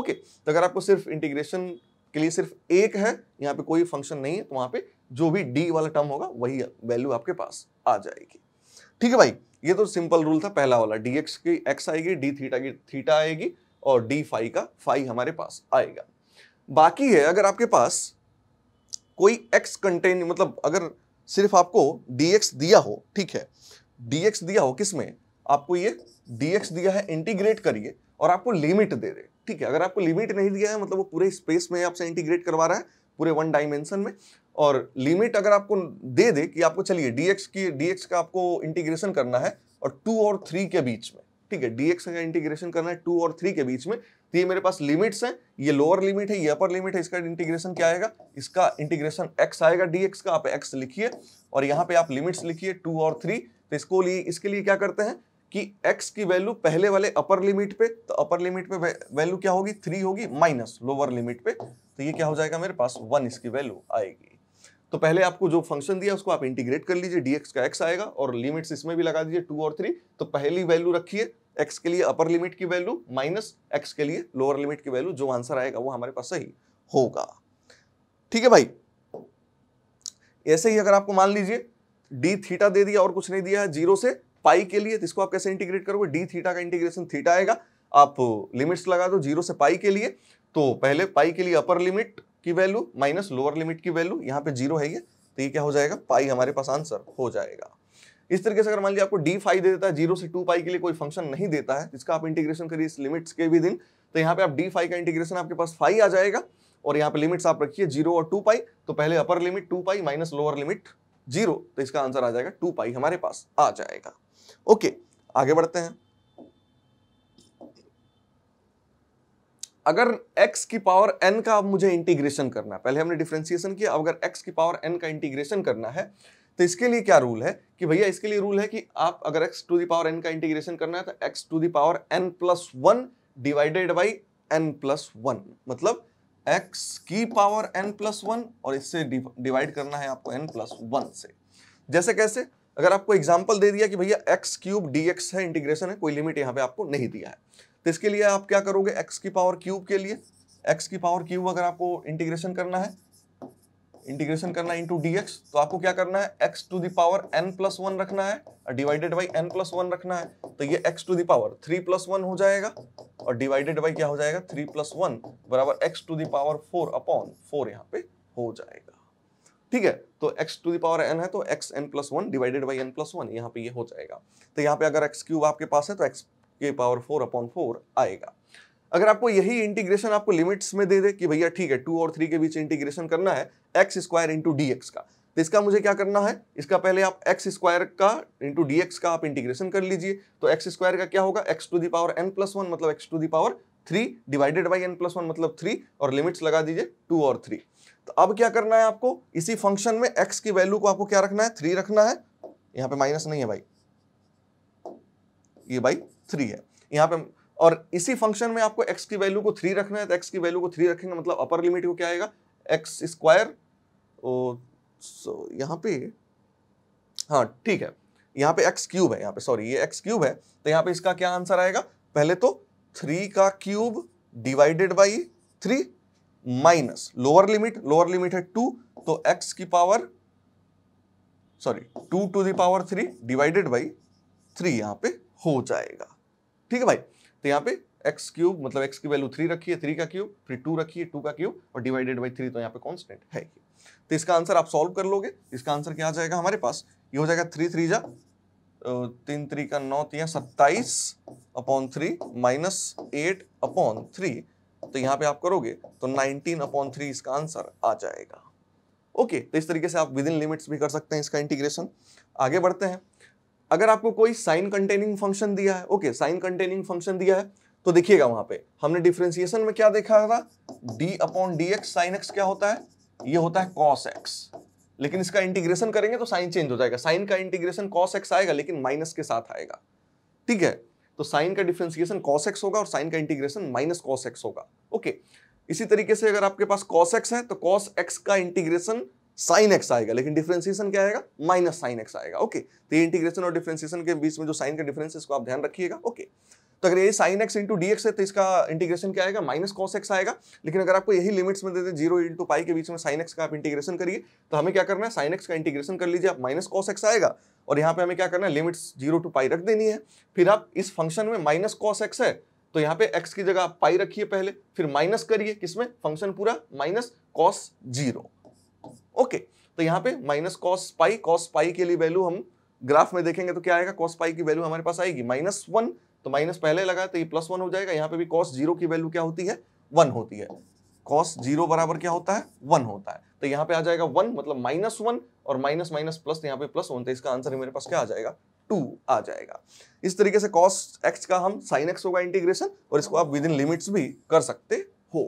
ओके तो अगर आपको सिर्फ इंटीग्रेशन के लिए सिर्फ एक है यहाँ पे कोई फंक्शन नहीं है तो वहां पे जो भी डी वाला टर्म होगा वही वैल्यू आपके पास आ जाएगी ठीक है भाई ये तो सिंपल रूल था पहला वाला डी एक्स की एक्स आएगी डी थीटा की थीटा आएगी और डी फाई का फाई हमारे पास आएगा बाकी है अगर आपके पास कोई एक्स कंटेन मतलब अगर सिर्फ आपको डी एक्स दिया हो ठीक है डी एक्स दिया हो किसमें आपको ये डी एक्स दिया है इंटीग्रेट करिए और आपको लिमिट दे दे ठीक है अगर आपको लिमिट नहीं दिया है मतलब वो पूरे स्पेस में आपसे इंटीग्रेट करवा रहा है पूरे वन डायमेंशन में और लिमिट अगर आपको दे दे कि आपको चलिए डीएक्स की डीएक्स का आपको इंटीग्रेशन करना है और टू और थ्री के बीच में ठीक है डीएक्स का इंटीग्रेशन करना है टू और थ्री के बीच में तो ये मेरे पास लिमिट्स हैं ये लोअर लिमिट है ये अपर लिमिट है इसका इंटीग्रेशन क्या आएगा इसका इंटीग्रेशन एक्स आएगा डीएक्स का आप एक्स लिखिए और यहाँ पे आप लिमिट्स लिखिए टू और थ्री तो इसको लिए इसके लिए क्या करते हैं कि x की वैल्यू पहले वाले अपर लिमिट पे तो अपर लिमिट पे वैल्यू क्या होगी थ्री होगी माइनस लोअर लिमिट पे तो ये क्या हो जाएगा मेरे पास वन इसकी वैल्यू आएगी तो पहले आपको जो फंक्शन दिया उसको आप इंटीग्रेट कर लीजिए dx का x आएगा और लिमिट्स इसमें भी लगा दीजिए टू और थ्री तो पहली वैल्यू रखिए x के लिए अपर लिमिट की वैल्यू माइनस एक्स के लिए लोअर लिमिट की वैल्यू जो आंसर आएगा वो हमारे पास सही होगा ठीक है भाई ऐसे ही अगर आपको मान लीजिए डी थीटा दे दिया और कुछ नहीं दिया है जीरो से पाई के लिए तो इसको आप कैसे इंटीग्रेट करोगे डी थीटा का इंटीग्रेशन थीटा आएगा आप लिमिट्स लगा दो जीरो से पाई के लिए तो पहले पाई के लिए अपर लिमिट की वैल्यू माइनस लोअर लिमिट की वैल्यू यहाँ पे जीरो है ये तो ये क्या हो जाएगा पाई हमारे पास आंसर हो जाएगा इस तरीके से अगर मान लीजिए आपको डी फाइव दे देता है जीरो से टू पाई के लिए कोई फंक्शन नहीं देता है जिसका आप इंटीग्रेशन करिए इस लिमिट्स के भी दिन तो यहाँ पे आप डी फाइव का इंटीग्रेशन आपके पास फाइव आ जाएगा और यहाँ पे लिमिट्स आप रखिए जीरो और टू पाई तो पहले upper limit two pi minus lower limit zero तो इसका आंसर आ जाएगा टू पाई हमारे पास आ जाएगा ओके आगे बढ़ते हैं अगर x की पावर n का अब मुझे इंटीग्रेशन करना है पहले हमने डिफ्रेंसिएशन किया अगर x की पावर n का इंटीग्रेशन करना है तो इसके लिए क्या रूल है कि भैया इसके लिए रूल है कि आप अगर x to the power n का इंटीग्रेशन करना है तो x to the power n plus one divided by N plus one मतलब x की पावर n प्लस वन और इससे डिवाइड करना है आपको n प्लस वन से जैसे कैसे अगर आपको एग्जाम्पल दे दिया कि भैया एक्स क्यूब डी एक्स है इंटीग्रेशन है कोई लिमिट यहाँ पे आपको नहीं दिया है तो इसके लिए आप क्या करोगे एक्स की पावर क्यूब के लिए एक्स की पावर क्यूब अगर आपको इंटीग्रेशन करना है इंटीग्रेशन करना इंटू डी तो आपको क्या करना है x to the power N plus one रखना है और divided by N plus one रखना है तो ये X to the power three plus one हो जाएगा और डिवाइडेड बाई क्या हो जाएगा थ्री प्लस वन बराबर X to the power four upon four यहाँ पे हो जाएगा ठीक है तो x टू दावर n है तो x n plus one divided by N plus one यहाँ पे ये यह हो जाएगा तो यहाँ पे अगर x क्यूब आपके पास है तो x के पावर फोर अपॉन फोर आएगा अगर आपको यही इंटीग्रेशन आपको लिमिट्स में दे दे कि भैया ठीक है टू और थ्री के बीच इंटीग्रेशन करना है X square into D X का तो इसका मुझे क्या करना है इसका पहले आप एक्स स्क्वायर का इंटू डी एक्स का आप इंटीग्रेशन कर लीजिए तो एक्स स्क्वायर का क्या होगा X to the power N plus one मतलब X to the power three divided by N plus one मतलब थ्री और लिमिट्स लगा दीजिए टू और थ्री तो अब क्या करना है आपको इसी फंक्शन में एक्स की वैल्यू को आपको क्या रखना है थ्री रखना है यहां पे माइनस नहीं है भाई ये भाई थ्री है यहां पे और इसी फंक्शन में आपको एक्स की वैल्यू को थ्री रखना है तो एक्स की वैल्यू को थ्री रखेंगे मतलब अपर लिमिट को क्या आएगा एक्स स्क्वायर सो यहाँ पे हाँ ठीक है यहाँ पे एक्स क्यूब है यहाँ पे सॉरी ये एक्स क्यूब है तो यहाँ पे इसका क्या आंसर आएगा पहले तो थ्री का cube divided by three minus lower limit lower limit है टू तो एक्स की power sorry two to the power three divided by three यहां पे हो जाएगा ठीक है भाई तो यहां पे एक्स क्यूब मतलब एक्स की वैल्यू थ्री रखिए थ्री का क्यूब फिर टू रखिए टू का क्यूब और डिवाइडेड बाई थ्री तो यहां पे कांस्टेंट है तो इसका आंसर आप सॉल्व कर लोगे इसका आंसर क्या आ जाएगा हमारे पास ये हो जाएगा थ्री थ्री जा तीन थ्री का नौ तीन तो सत्ताईस upon three minus eight upon three तो यहाँ पे आप करोगे तो 19 अपॉन थ्री इसका आंसर आ जाएगा ओके तो इस तरीके से आप विद इन लिमिट्स भी कर सकते हैं इसका इंटीग्रेशन आगे बढ़ते हैं अगर आपको कोई साइन कंटेनिंग फंक्शन दिया है ओके साइन कंटेनिंग फंक्शन दिया है तो देखिएगा वहां पे हमने डिफ्रेंसिएशन में क्या देखा था D upon D X sine X क्या होता है ये होता है कॉस एक्स लेकिन इसका इंटीग्रेशन करेंगे तो साइन चेंज हो जाएगा साइन का इंटीग्रेशन कॉस एक्स आएगा लेकिन माइनस के साथ आएगा ठीक है तो साइन का डिफ्रेंसिएशन कॉस एक्स होगा और साइन का इंटीग्रेशन माइनस कॉस एक्स होगा ओके इसी तरीके से अगर आपके पास कॉस एक्स है तो कॉस एक्स का इंटीग्रेशन साइन एक्स आएगा लेकिन डिफ्रेंसिएशन क्या आएगा माइनस साइन एक्स आएगा ओके तो इंटीग्रेशन और डिफ्रेंसिएशन के बीच में जो साइन का डिफरेंस इसको आप ध्यान रखिएगा ओके तो अगर ये sine x into D X है तो इसका इंटीग्रेशन क्या आएगा माइनस कॉस एक्स आएगा लेकिन अगर आपको यही लिमिट्स में देते हैं जीरो इंटू पाई के बीच में साइन एक्स का आप इंटीग्रेशन करिए तो हमें क्या करना है साइन एक्स का इंटीग्रेशन कर लीजिए आप माइनस कॉस एक्स आएगा और यहाँ पे हमें क्या करना है लिमिट्स जीरो टू पाई रख देनी है फिर आप इस फंक्शन में माइनस कॉस एक्स है तो यहाँ पे एक्स की जगह आप पाई रखिए पहले फिर माइनस करिए किसमें फंक्शन पूरा माइनस कॉस जीरो ओके तो यहाँ पे minus cos pi cos pi के लिए वैल्यू हम ग्राफ में देखेंगे तो क्या आएगा कॉस पाई की वैल्यू हमारे पास आएगी माइनस वन तो माइनस पहले लगा तो ये प्लस वन हो जाएगा यहाँ पे भी कॉस जीरो की वैल्यू क्या होती है वन होती है कॉस जीरो बराबर क्या होता है वन होता है तो यहाँ पे आ जाएगा वन मतलब माइनस वन और माइनस माइनस प्लस यहाँ पे प्लस वन तो इसका आंसर मेरे पास क्या आ जाएगा टू आ जाएगा इस तरीके से कॉस एक्स का हम साइन एक्स होगा इंटीग्रेशन और इसको आप विद इन लिमिट्स भी कर सकते हो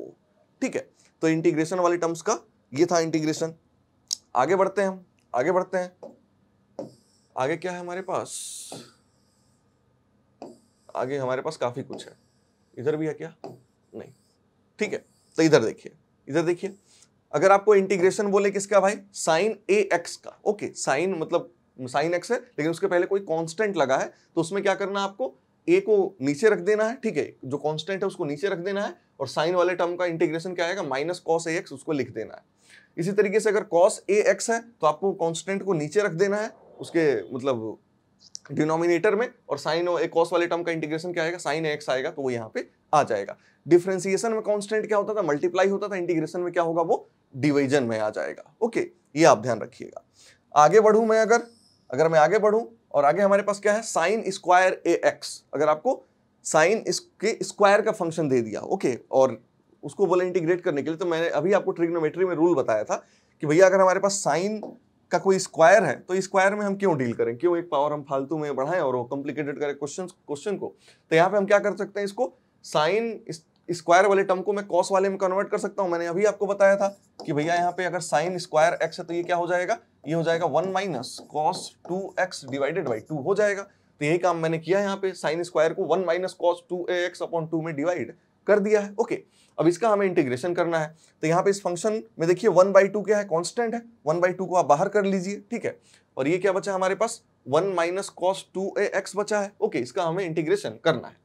ठीक है तो इंटीग्रेशन वाले टर्म्स का ये था इंटीग्रेशन आगे बढ़ते हैं हम आगे बढ़ते हैं आगे क्या है हमारे पास आगे हमारे पास काफ़ी कुछ है इधर भी है क्या नहीं ठीक है तो इधर देखिए इधर देखिए अगर आपको इंटीग्रेशन बोले किसका भाई साइन ए एक्स का ओके साइन मतलब साइन एक्स है लेकिन उसके पहले कोई कांस्टेंट लगा है तो उसमें क्या करना है आपको ए को नीचे रख देना है ठीक है जो कांस्टेंट है उसको नीचे रख देना है और साइन वाले टर्म का इंटीग्रेशन क्या आएगा माइनस कॉस ए एक्स उसको लिख देना है इसी तरीके से अगर कॉस ए एक्स है तो आपको कॉन्स्टेंट को नीचे रख देना है उसके मतलब डिनोमिनेटर में और साइन और कॉस वाले टर्म का इंटीग्रेशन क्या आएगा साइन एक्स आएगा तो वो यहाँ पे आ जाएगा डिफ्रेंसिएशन में कॉन्स्टेंट क्या होता था मल्टीप्लाई होता था इंटीग्रेशन में क्या होगा वो डिविजन में आ जाएगा ओके ये आप ध्यान रखिएगा आगे बढ़ूँ मैं अगर अगर मैं आगे बढ़ूँ और आगे हमारे पास क्या है साइन स्क्वायर ए एक्स अगर आपको साइन इसके स्क्वायर का फंक्शन दे दिया ओके और उसको बोले इंटीग्रेट करने के लिए तो मैंने अभी आपको ट्रिग्नोमेट्री में रूल बताया था कि भैया अगर हमारे पास साइन का कोई स्क्वायर है तो स्क्वायर में हम क्यों डील करें क्यों एक पावर हम फालतू में बढ़ाएं और वो कॉम्प्लिकेटेड करें क्वेश्चन क्वेश्चन को तो यहाँ पे हम क्या कर सकते हैं इसको साइन स्क्वायर वाले टर्म को मैं कॉस वाले में कन्वर्ट कर सकता हूँ मैंने अभी आपको बताया था कि भैया यहाँ पे अगर साइन स्क्वायर एक्स है तो ये क्या हो जाएगा ये हो जाएगा one minus cos two X divided by two हो जाएगा तो यही काम मैंने किया यहाँ पे साइन स्क्वायर को one minus cos two a X upon two में डिवाइड कर दिया है ओके okay. अब इसका हमें इंटीग्रेशन करना है तो यहाँ पे इस फंक्शन में देखिए वन बाई टू क्या है कॉन्स्टेंट है वन बाई टू को आप बाहर कर लीजिए ठीक है और ये क्या बचा हमारे पास one minus cos two a X बचा है ओके इसका हमें इंटीग्रेशन करना है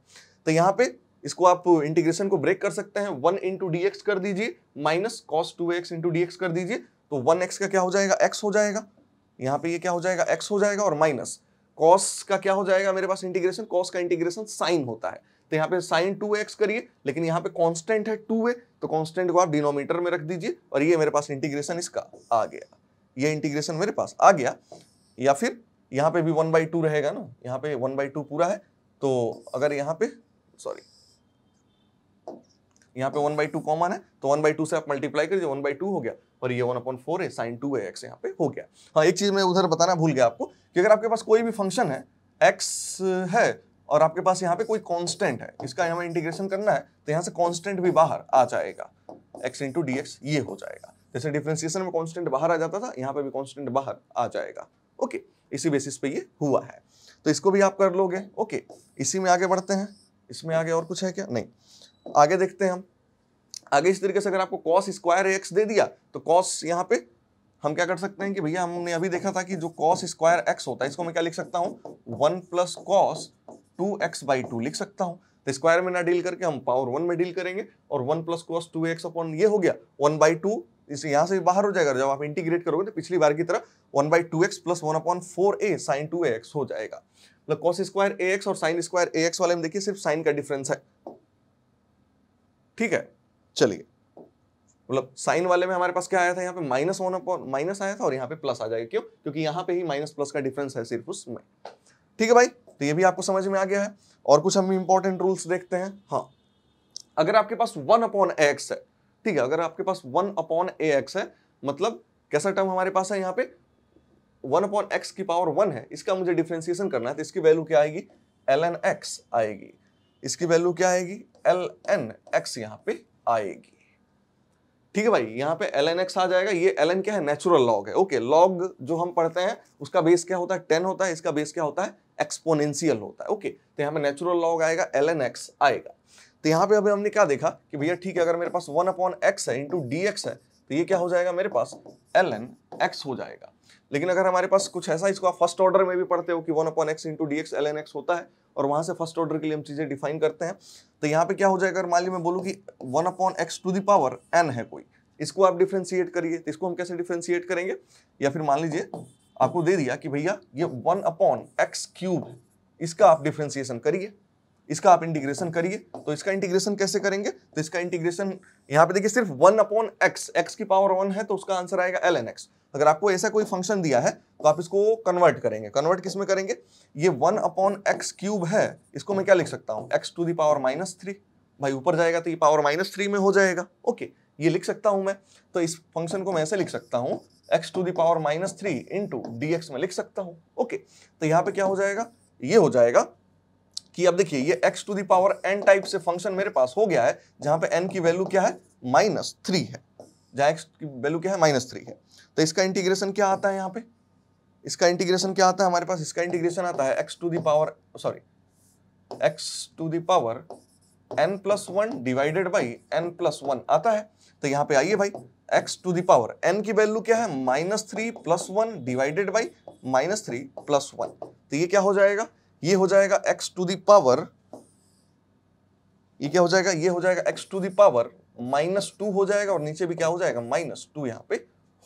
तो यहाँ पे इसको आप इंटीग्रेशन को ब्रेक कर सकते हैं वन इंटू डी एक्स कर दीजिए minus cos two X into D X कर दीजिए तो वन एक्स का क्या हो जाएगा एक्स हो जाएगा यहाँ पे ये क्या हो जाएगा एक्स हो जाएगा और माइनस कॉस का क्या हो जाएगा मेरे पास इंटीग्रेशन कॉस का इंटीग्रेशन साइन होता है तो यहाँ पे साइन टू एक्स करिए लेकिन यहाँ पे कांस्टेंट है टू ए तो कांस्टेंट को आप डिनोमीटर में रख दीजिए और ये मेरे पास इंटीग्रेशन इसका आ गया ये इंटीग्रेशन मेरे पास आ गया या फिर यहाँ पे भी वन बाई टू रहेगा ना यहाँ पे वन बाई टू पूरा है तो अगर यहाँ पे सॉरी यहाँ पे वन बाई टू कॉमन है तो वन बाई टू से आप मल्टीप्लाई करिए वन बाई टू हो गया और ये वन अपॉन फोर है साइन टू एक्स यहाँ पे हो गया हाँ एक चीज़ मैं उधर बताना भूल गया आपको कि अगर आपके पास कोई भी फंक्शन है एक्स है और आपके पास यहाँ पे कोई कांस्टेंट है इसका हमें इंटीग्रेशन करना है तो यहाँ से कांस्टेंट भी बाहर आ जाएगा एक्स इंटू डी एक्स ये हो जाएगा जैसे डिफ्रेंसिएशन में कांस्टेंट बाहर आ जाता था यहाँ पे भी कांस्टेंट बाहर आ जाएगा ओके इसी बेसिस पे ये हुआ है तो इसको भी आप कर लोगे ओके इसी में आगे बढ़ते हैं इसमें आगे और कुछ है क्या नहीं आगे देखते हैं हम आगे इस तरीके से अगर आपको कॉस स्क्वायर एक्स दे दिया तो कॉस यहाँ पे हम क्या कर सकते हैं कि भैया हमने अभी देखा था कि जो कॉस स्क्वायर एक्स होता है इसको मैं क्या लिख सकता हूँ one plus cos two X by two लिख सकता हूं तो स्क्वायर में ना डील करके हम पावर वन में डील करेंगे और one plus cos two X upon ये हो गया वन बाई टू इसे यहां से बाहर हो जाएगा जब आप इंटीग्रेट करोगे तो पिछली बार की तरह one by two X plus one upon four a sine two a X हो जाएगा मतलब कॉस स्क्वायर ए एक्स और साइन स्क्वायर ए एक्स वाले में देखिए सिर्फ साइन का डिफरेंस है ठीक है चलिए मतलब साइन वाले में हमारे पास क्या आया था यहाँ पे माइनस वन अपॉन माइनस आया था और यहाँ पे प्लस आ जाएगा क्यों क्योंकि यहाँ पे ही माइनस प्लस का डिफरेंस है सिर्फ उसमें ठीक है भाई तो ये भी आपको समझ में आ गया है और कुछ हम इंपॉर्टेंट रूल्स देखते हैं हाँ अगर आपके पास वन अपॉन एक्स है ठीक है अगर आपके पास वन अपॉन ए एक्स है मतलब कैसा टर्म हमारे पास है यहाँ पे वन अपॉन एक्स की पावर वन है इसका मुझे डिफ्रेंसिएशन करना है तो इसकी वैल्यू क्या आएगी एल एन एक्स आएगी इसकी वैल्यू क्या आएगी एल एन एक्स यहाँ पे आएगी ठीक है भाई यहाँ पे एल एन एक्स आ जाएगा ये एल एन क्या है नेचुरल लॉग है ओके लॉग जो हम पढ़ते हैं उसका बेस क्या होता है टेन होता है इसका बेस क्या होता है एक्सपोनेंशियल होता है ओके तो यहाँ पे नेचुरल लॉग आएगा एल एन एक्स आएगा तो यहाँ पे अभी हमने क्या देखा कि भैया ठीक है अगर मेरे पास वन अपॉन एक्स है इंटू डी एक्स है तो ये क्या हो जाएगा मेरे पास एल एन एक्स हो जाएगा लेकिन अगर हमारे पास कुछ ऐसा इसको आप फर्स्ट ऑर्डर में भी पढ़ते हो कि one upon x into D x l N x होता है और वहाँ से फर्स्ट ऑर्डर के लिए हम चीज़ें डिफाइन करते हैं तो यहाँ पे क्या हो जाएगा अगर मान ली मैं बोलूँ कि one upon x to the power n है कोई इसको आप डिफ्रेंशिएट करिए तो इसको हम कैसे डिफ्रेंशिएट करेंगे या फिर मान लीजिए आपको दे दिया कि भैया ये वन अपॉन एक्स क्यूब है इसका आप डिफ्रेंसिएशन करिए इसका आप इंटीग्रेशन करिए तो इसका इंटीग्रेशन कैसे करेंगे तो इसका इंटीग्रेशन यहाँ पे देखिए सिर्फ वन अपॉन एक्स एक्स की पावर वन है तो उसका आंसर आएगा एल एन एक्स अगर आपको ऐसा कोई फंक्शन दिया है तो आप इसको कन्वर्ट करेंगे कन्वर्ट किस में करेंगे ये वन अपॉन एक्स क्यूब है इसको मैं क्या लिख सकता हूँ x to the power minus three भाई ऊपर जाएगा तो ये पावर माइनस थ्री में हो जाएगा ओके ये लिख सकता हूँ मैं तो इस फंक्शन को मैं ऐसे लिख सकता हूँ x to the power minus three into D x में लिख सकता हूं ओके तो यहां पे क्या हो जाएगा ये हो जाएगा कि अब देखिए ये x to the power n type से फंक्शन मेरे पास हो गया है जहां पे n की वैल्यू क्या है माइनस थ्री है जहां x की वैल्यू क्या है माइनस थ्री है तो इसका इंटीग्रेशन क्या आता है यहाँ पे इसका इंटीग्रेशन क्या आता है हमारे पास इसका इंटीग्रेशन आता है x to the power sorry x to the power N plus one divided by N plus one आता है तो यहां पे आइए भाई एक्स टू दावर एन की वैल्यू क्या है minus three plus one divided by minus three plus one तो ये क्या हो जाएगा ये हो जाएगा एक्स टू दावर ये क्या हो जाएगा ये हो जाएगा x to the power minus two हो जाएगा और नीचे भी क्या हो जाएगा माइनस टू यहाँ पे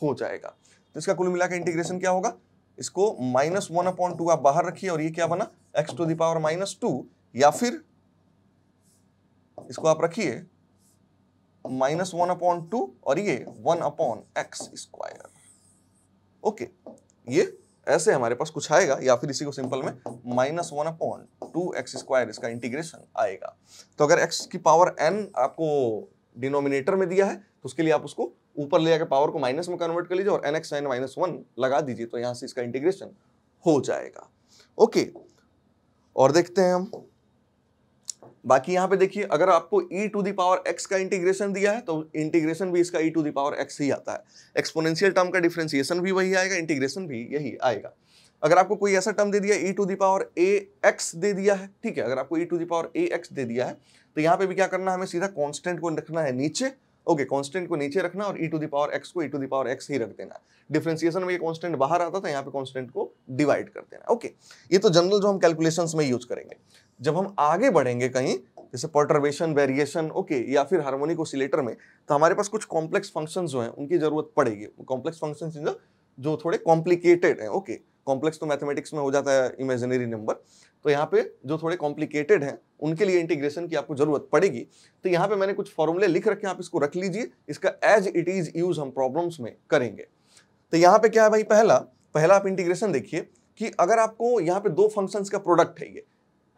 हो जाएगा तो इसका कुल मिलाकर इंटीग्रेशन क्या होगा इसको माइनस वन अपॉइंट टू आप बाहर रखिए और ये क्या बना x to the power minus two या फिर इसको आप रखिए माइनस वन अपॉन टू और ये one upon x square okay ये ऐसे हमारे पास कुछ आएगा या फिर इसी को सिंपल में minus one upon two x square इसका इंटीग्रेशन आएगा तो अगर एक्स की पावर एन आपको डिनोमिनेटर में दिया है तो उसके लिए आप उसको ऊपर ले जाकर पावर को माइनस में कन्वर्ट कर लीजिए और n x N minus one लगा दीजिए तो यहाँ से इसका इंटीग्रेशन हो जाएगा ओके और देखते हैं हम बाकी यहाँ पे देखिए अगर आपको e to the power x का इंटीग्रेशन दिया है तो इंटीग्रेशन भी इसका e to the power x ही आता है एक्सपोनेंशियल टर्म का डिफ्रेंसिएशन भी वही आएगा इंटीग्रेशन भी यही आएगा अगर आपको कोई ऐसा टर्म दे दिया e to the power a x दे दिया है ठीक है अगर आपको e to the power a x दे दिया है तो यहाँ पे भी क्या करना है हमें सीधा कॉन्स्टेंट को रखना है नीचे ओके कॉन्स्टेंट को नीचे रखना और e to the power x को e to the power x ही रख देना डिफ्रेंसिएशन में ये कॉन्स्टेंट बाहर आता था यहाँ पे कॉन्स्टेंट को डिवाइड कर देना ओके ये तो जनरल जो हम कैलकुलेशंस में यूज करेंगे जब हम आगे बढ़ेंगे कहीं जैसे पर्टरवेशन वेरिएशन ओके या फिर हारमोनिक ओसिलेटर में तो हमारे पास कुछ कॉम्प्लेक्स फंक्शन जो हैं उनकी जरूरत पड़ेगी कॉम्प्लेक्स फंक्शन जो जो थोड़े कॉम्प्लिकेटेड हैं ओके कॉम्प्लेक्स तो मैथमेटिक्स में हो जाता है इमेजिनरी नंबर तो यहाँ पे जो थोड़े कॉम्प्लिकेटेड हैं उनके लिए इंटीग्रेशन की आपको जरूरत पड़ेगी तो यहाँ पे मैंने कुछ फॉर्मूले लिख रखे आप इसको रख लीजिए इसका एज इट इज यूज हम प्रॉब्लम्स में करेंगे तो यहाँ पे क्या है भाई पहला पहला आप इंटीग्रेशन देखिए कि अगर आपको यहाँ पे दो फंक्शंस का प्रोडक्ट है ये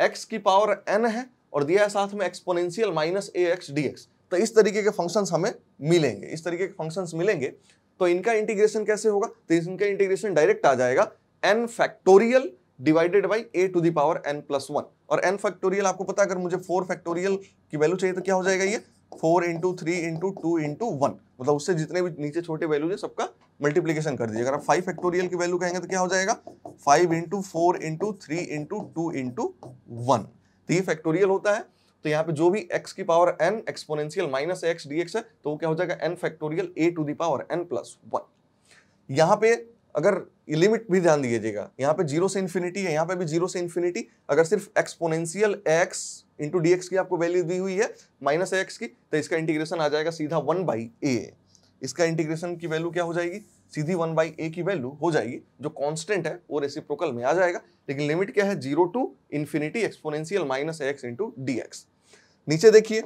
एक्स की पावर एन है और दिया है साथ में exponential minus a x d x तो इस तरीके के फंक्शंस हमें मिलेंगे इस तरीके के फंक्शंस मिलेंगे तो इनका इंटीग्रेशन कैसे होगा तो इनका इंटीग्रेशन डायरेक्ट आ जाएगा n factorial divided by a to the power N plus one और एन फैक्टोरियल आपको पता अगर मुझे फोर फैक्टोरियल की वैल्यू चाहिए तो क्या हो जाएगा ये four into three into two into one मतलब उससे जितने भी नीचे छोटे वैल्यूज है सबका मल्टीप्लीकेशन कर दीजिए अगर आप फाइव फैक्टोरियल की वैल्यू कहेंगे तो क्या हो जाएगा five into four into three into two into one तो ये फैक्टोरियल होता है तो यहाँ पे जो भी x की power n exponential minus x d है तो वो क्या हो जाएगा n factorial a to the power n plus one यहाँ पे अगर लिमिट भी ध्यान दीजिएगा यहाँ पे जीरो से इन्फिनिटी है यहाँ पे भी जीरो से इन्फिनिटी अगर सिर्फ एक्सपोनेंशियल x इंटू डी की आपको वैल्यू दी हुई है माइनस एक्स की तो इसका इंटीग्रेशन आ जाएगा सीधा वन बाई ए इसका इंटीग्रेशन की वैल्यू क्या हो जाएगी सीधी वन बाई ए की वैल्यू हो जाएगी जो कांस्टेंट है वो रेसिप्रोकल में आ जाएगा लेकिन लिमिट क्या है zero to infinity exponential minus x into D x नीचे देखिए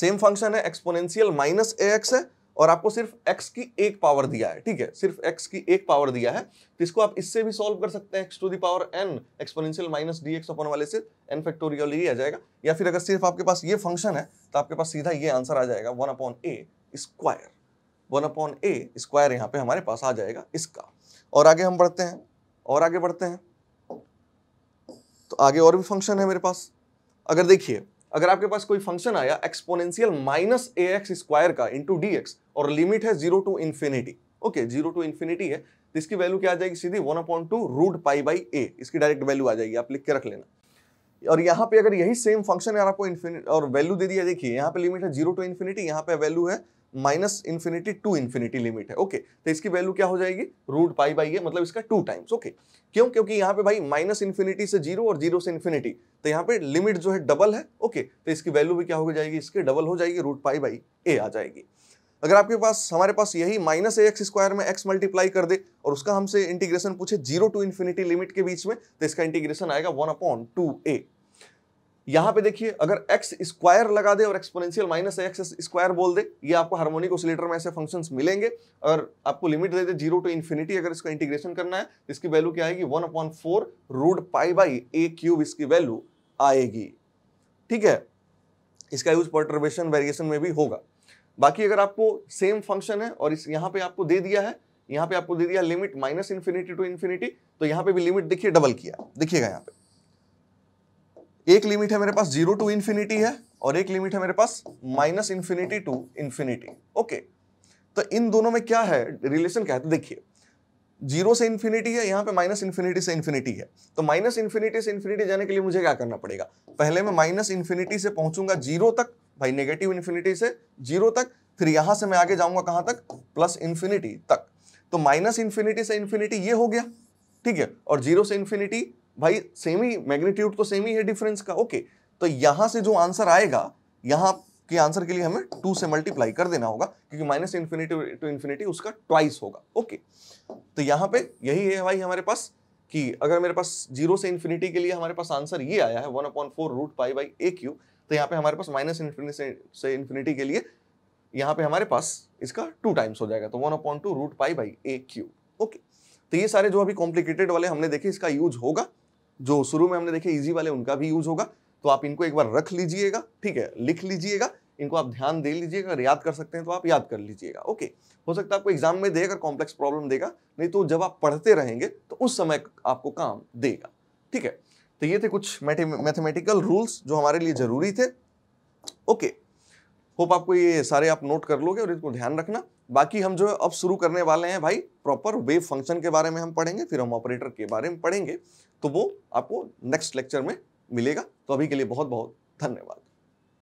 सेम फंक्शन है एक्सपोनेंशियल माइनस ए एक्स है और आपको सिर्फ एक्स की एक पावर दिया है ठीक है सिर्फ एक्स की एक पावर दिया है तो इसको आप इससे भी सॉल्व कर सकते हैं x to the power n exponential minus d x अपन वाले से एन फैक्टोरियल ये आ जाएगा या फिर अगर सिर्फ आपके पास ये फंक्शन है तो आपके पास सीधा ये आंसर आ जाएगा one upon a square one upon a square यहाँ पे हमारे पास आ जाएगा इसका और आगे हम बढ़ते हैं और आगे बढ़ते हैं तो आगे और भी फंक्शन है मेरे पास अगर देखिए अगर आपके पास कोई फंक्शन आया exponential minus a x square का इंटू डी एक्स और लिमिट है zero to infinity okay zero to infinity है तो इसकी वैल्यू क्या आ जाएगी सीधी one upon two root pi by a इसकी डायरेक्ट वैल्यू आ जाएगी आप लिख के रख लेना और यहाँ पे अगर यही सेम फंक्शन है आपको इन्फिनिट और वैल्यू दे दिया देखिए यहाँ पे लिमिट है जीरो टू इन्फिनिटी यहाँ पे वैल्यू है minus infinity to infinity limit है ओके तो इसकी वैल्यू क्या हो जाएगी रूट पाई बाई ये मतलब इसका टू टाइम्स ओके क्यों क्योंकि यहाँ पे भाई माइनस इन्फिनिटी से जीरो और जीरो से इन्फिनिटी तो यहाँ पे लिमिट जो है डबल है ओके तो इसकी वैल्यू भी क्या हो जाएगी इसके डबल हो जाएगी रूट पाई बाई ए आ जाएगी अगर आपके पास हमारे पास यही माइनस ए एक्स स्क्वायर में एक्स मल्टीप्लाई कर दे और उसका हमसे इंटीग्रेशन पूछे जीरो टू इन्फिनिटी लिमिट के बीच में तो इसका इंटीग्रेशन आएगा वन अपॉन टू ए यहां पे देखिए अगर एक्स स्क्वायर लगा दे और एक्सपोनेंशियल माइनस एक्स स्क्वायर बोल दे ये आपको हार्मोनिक ओसिलेटर में ऐसे फंक्शंस मिलेंगे और आपको लिमिट दे दे जीरो टू इन्फिनिटी अगर इसका इंटीग्रेशन करना है तो इसकी वैल्यू क्या आएगी one upon four root pi by a cube इसकी वैल्यू आएगी ठीक है इसका यूज पर्टर्बेशन वेरिएशन में भी होगा बाकी अगर आपको सेम फंक्शन है और इस यहाँ पे आपको दे दिया है यहाँ पे आपको दे दिया limit minus infinity to infinity तो यहाँ पे भी लिमिट देखिए डबल किया देखिएगा यहाँ पे एक लिमिट है मेरे पास जीरो टू इन्फिनिटी है और एक लिमिट है मेरे पास minus infinity to infinity okay तो इन दोनों में क्या है रिलेशन क्या है तो देखिए जीरो से इन्फिनिटी है यहाँ पे माइनस इन्फिनिटी से इन्फिनिटी है तो माइनस इन्फिनिटी से इन्फिनिटी जाने के लिए मुझे क्या करना पड़ेगा पहले मैं माइनस इन्फिनिटी से पहुंचूंगा जीरो तक भाई नेगेटिव इन्फिनिटी से जीरो तक फिर यहाँ से मैं आगे जाऊंगा कहाँ तक प्लस इन्फिनिटी तक तो माइनस इन्फिनिटी से इन्फिनिटी ये हो गया ठीक है और जीरो से इन्फिनिटी भाई सेम ही मैग्नीट्यूड तो सेम ही है डिफरेंस का ओके तो यहां से जो आंसर आएगा यहां के आंसर के लिए हमें टू से मल्टीप्लाई कर देना होगा क्योंकि माइनस इन्फिनिटी टू इन्फिनिटी उसका ट्वाइस होगा ओके तो यहां पे यही है भाई हमारे पास कि अगर मेरे पास जीरो से इन्फिनिटी के लिए हमारे पास आंसर ये आया है one upon four root pi by a cube तो यहाँ पे हमारे पास माइनस इन्फिनिटी से, इन्फिनिटी के लिए यहाँ पे हमारे पास इसका टू टाइम्स हो जाएगा तो one upon two root pi by a cube okay तो ये सारे जो अभी कॉम्प्लिकेटेड वाले हमने देखे इसका यूज होगा जो शुरू में हमने देखे ईजी वाले उनका भी यूज होगा तो आप इनको एक बार रख लीजिएगा ठीक है लिख लीजिएगा इनको आप ध्यान दे लीजिएगा अगर याद कर सकते हैं तो आप याद कर लीजिएगा ओके हो सकता है आपको एग्जाम में देगा कॉम्प्लेक्स प्रॉब्लम देगा नहीं तो जब आप पढ़ते रहेंगे तो उस समय आपको काम देगा ठीक है तो ये थे कुछ मैथमेटिकल रूल्स जो हमारे लिए जरूरी थे ओके होप आपको ये सारे आप नोट कर लोगे और इसको ध्यान रखना बाकी हम जो है अब शुरू करने वाले हैं भाई प्रॉपर वेव फंक्शन के बारे में हम पढ़ेंगे फिर हम ऑपरेटर के बारे में पढ़ेंगे तो वो आपको नेक्स्ट लेक्चर में मिलेगा तो अभी के लिए बहुत बहुत धन्यवाद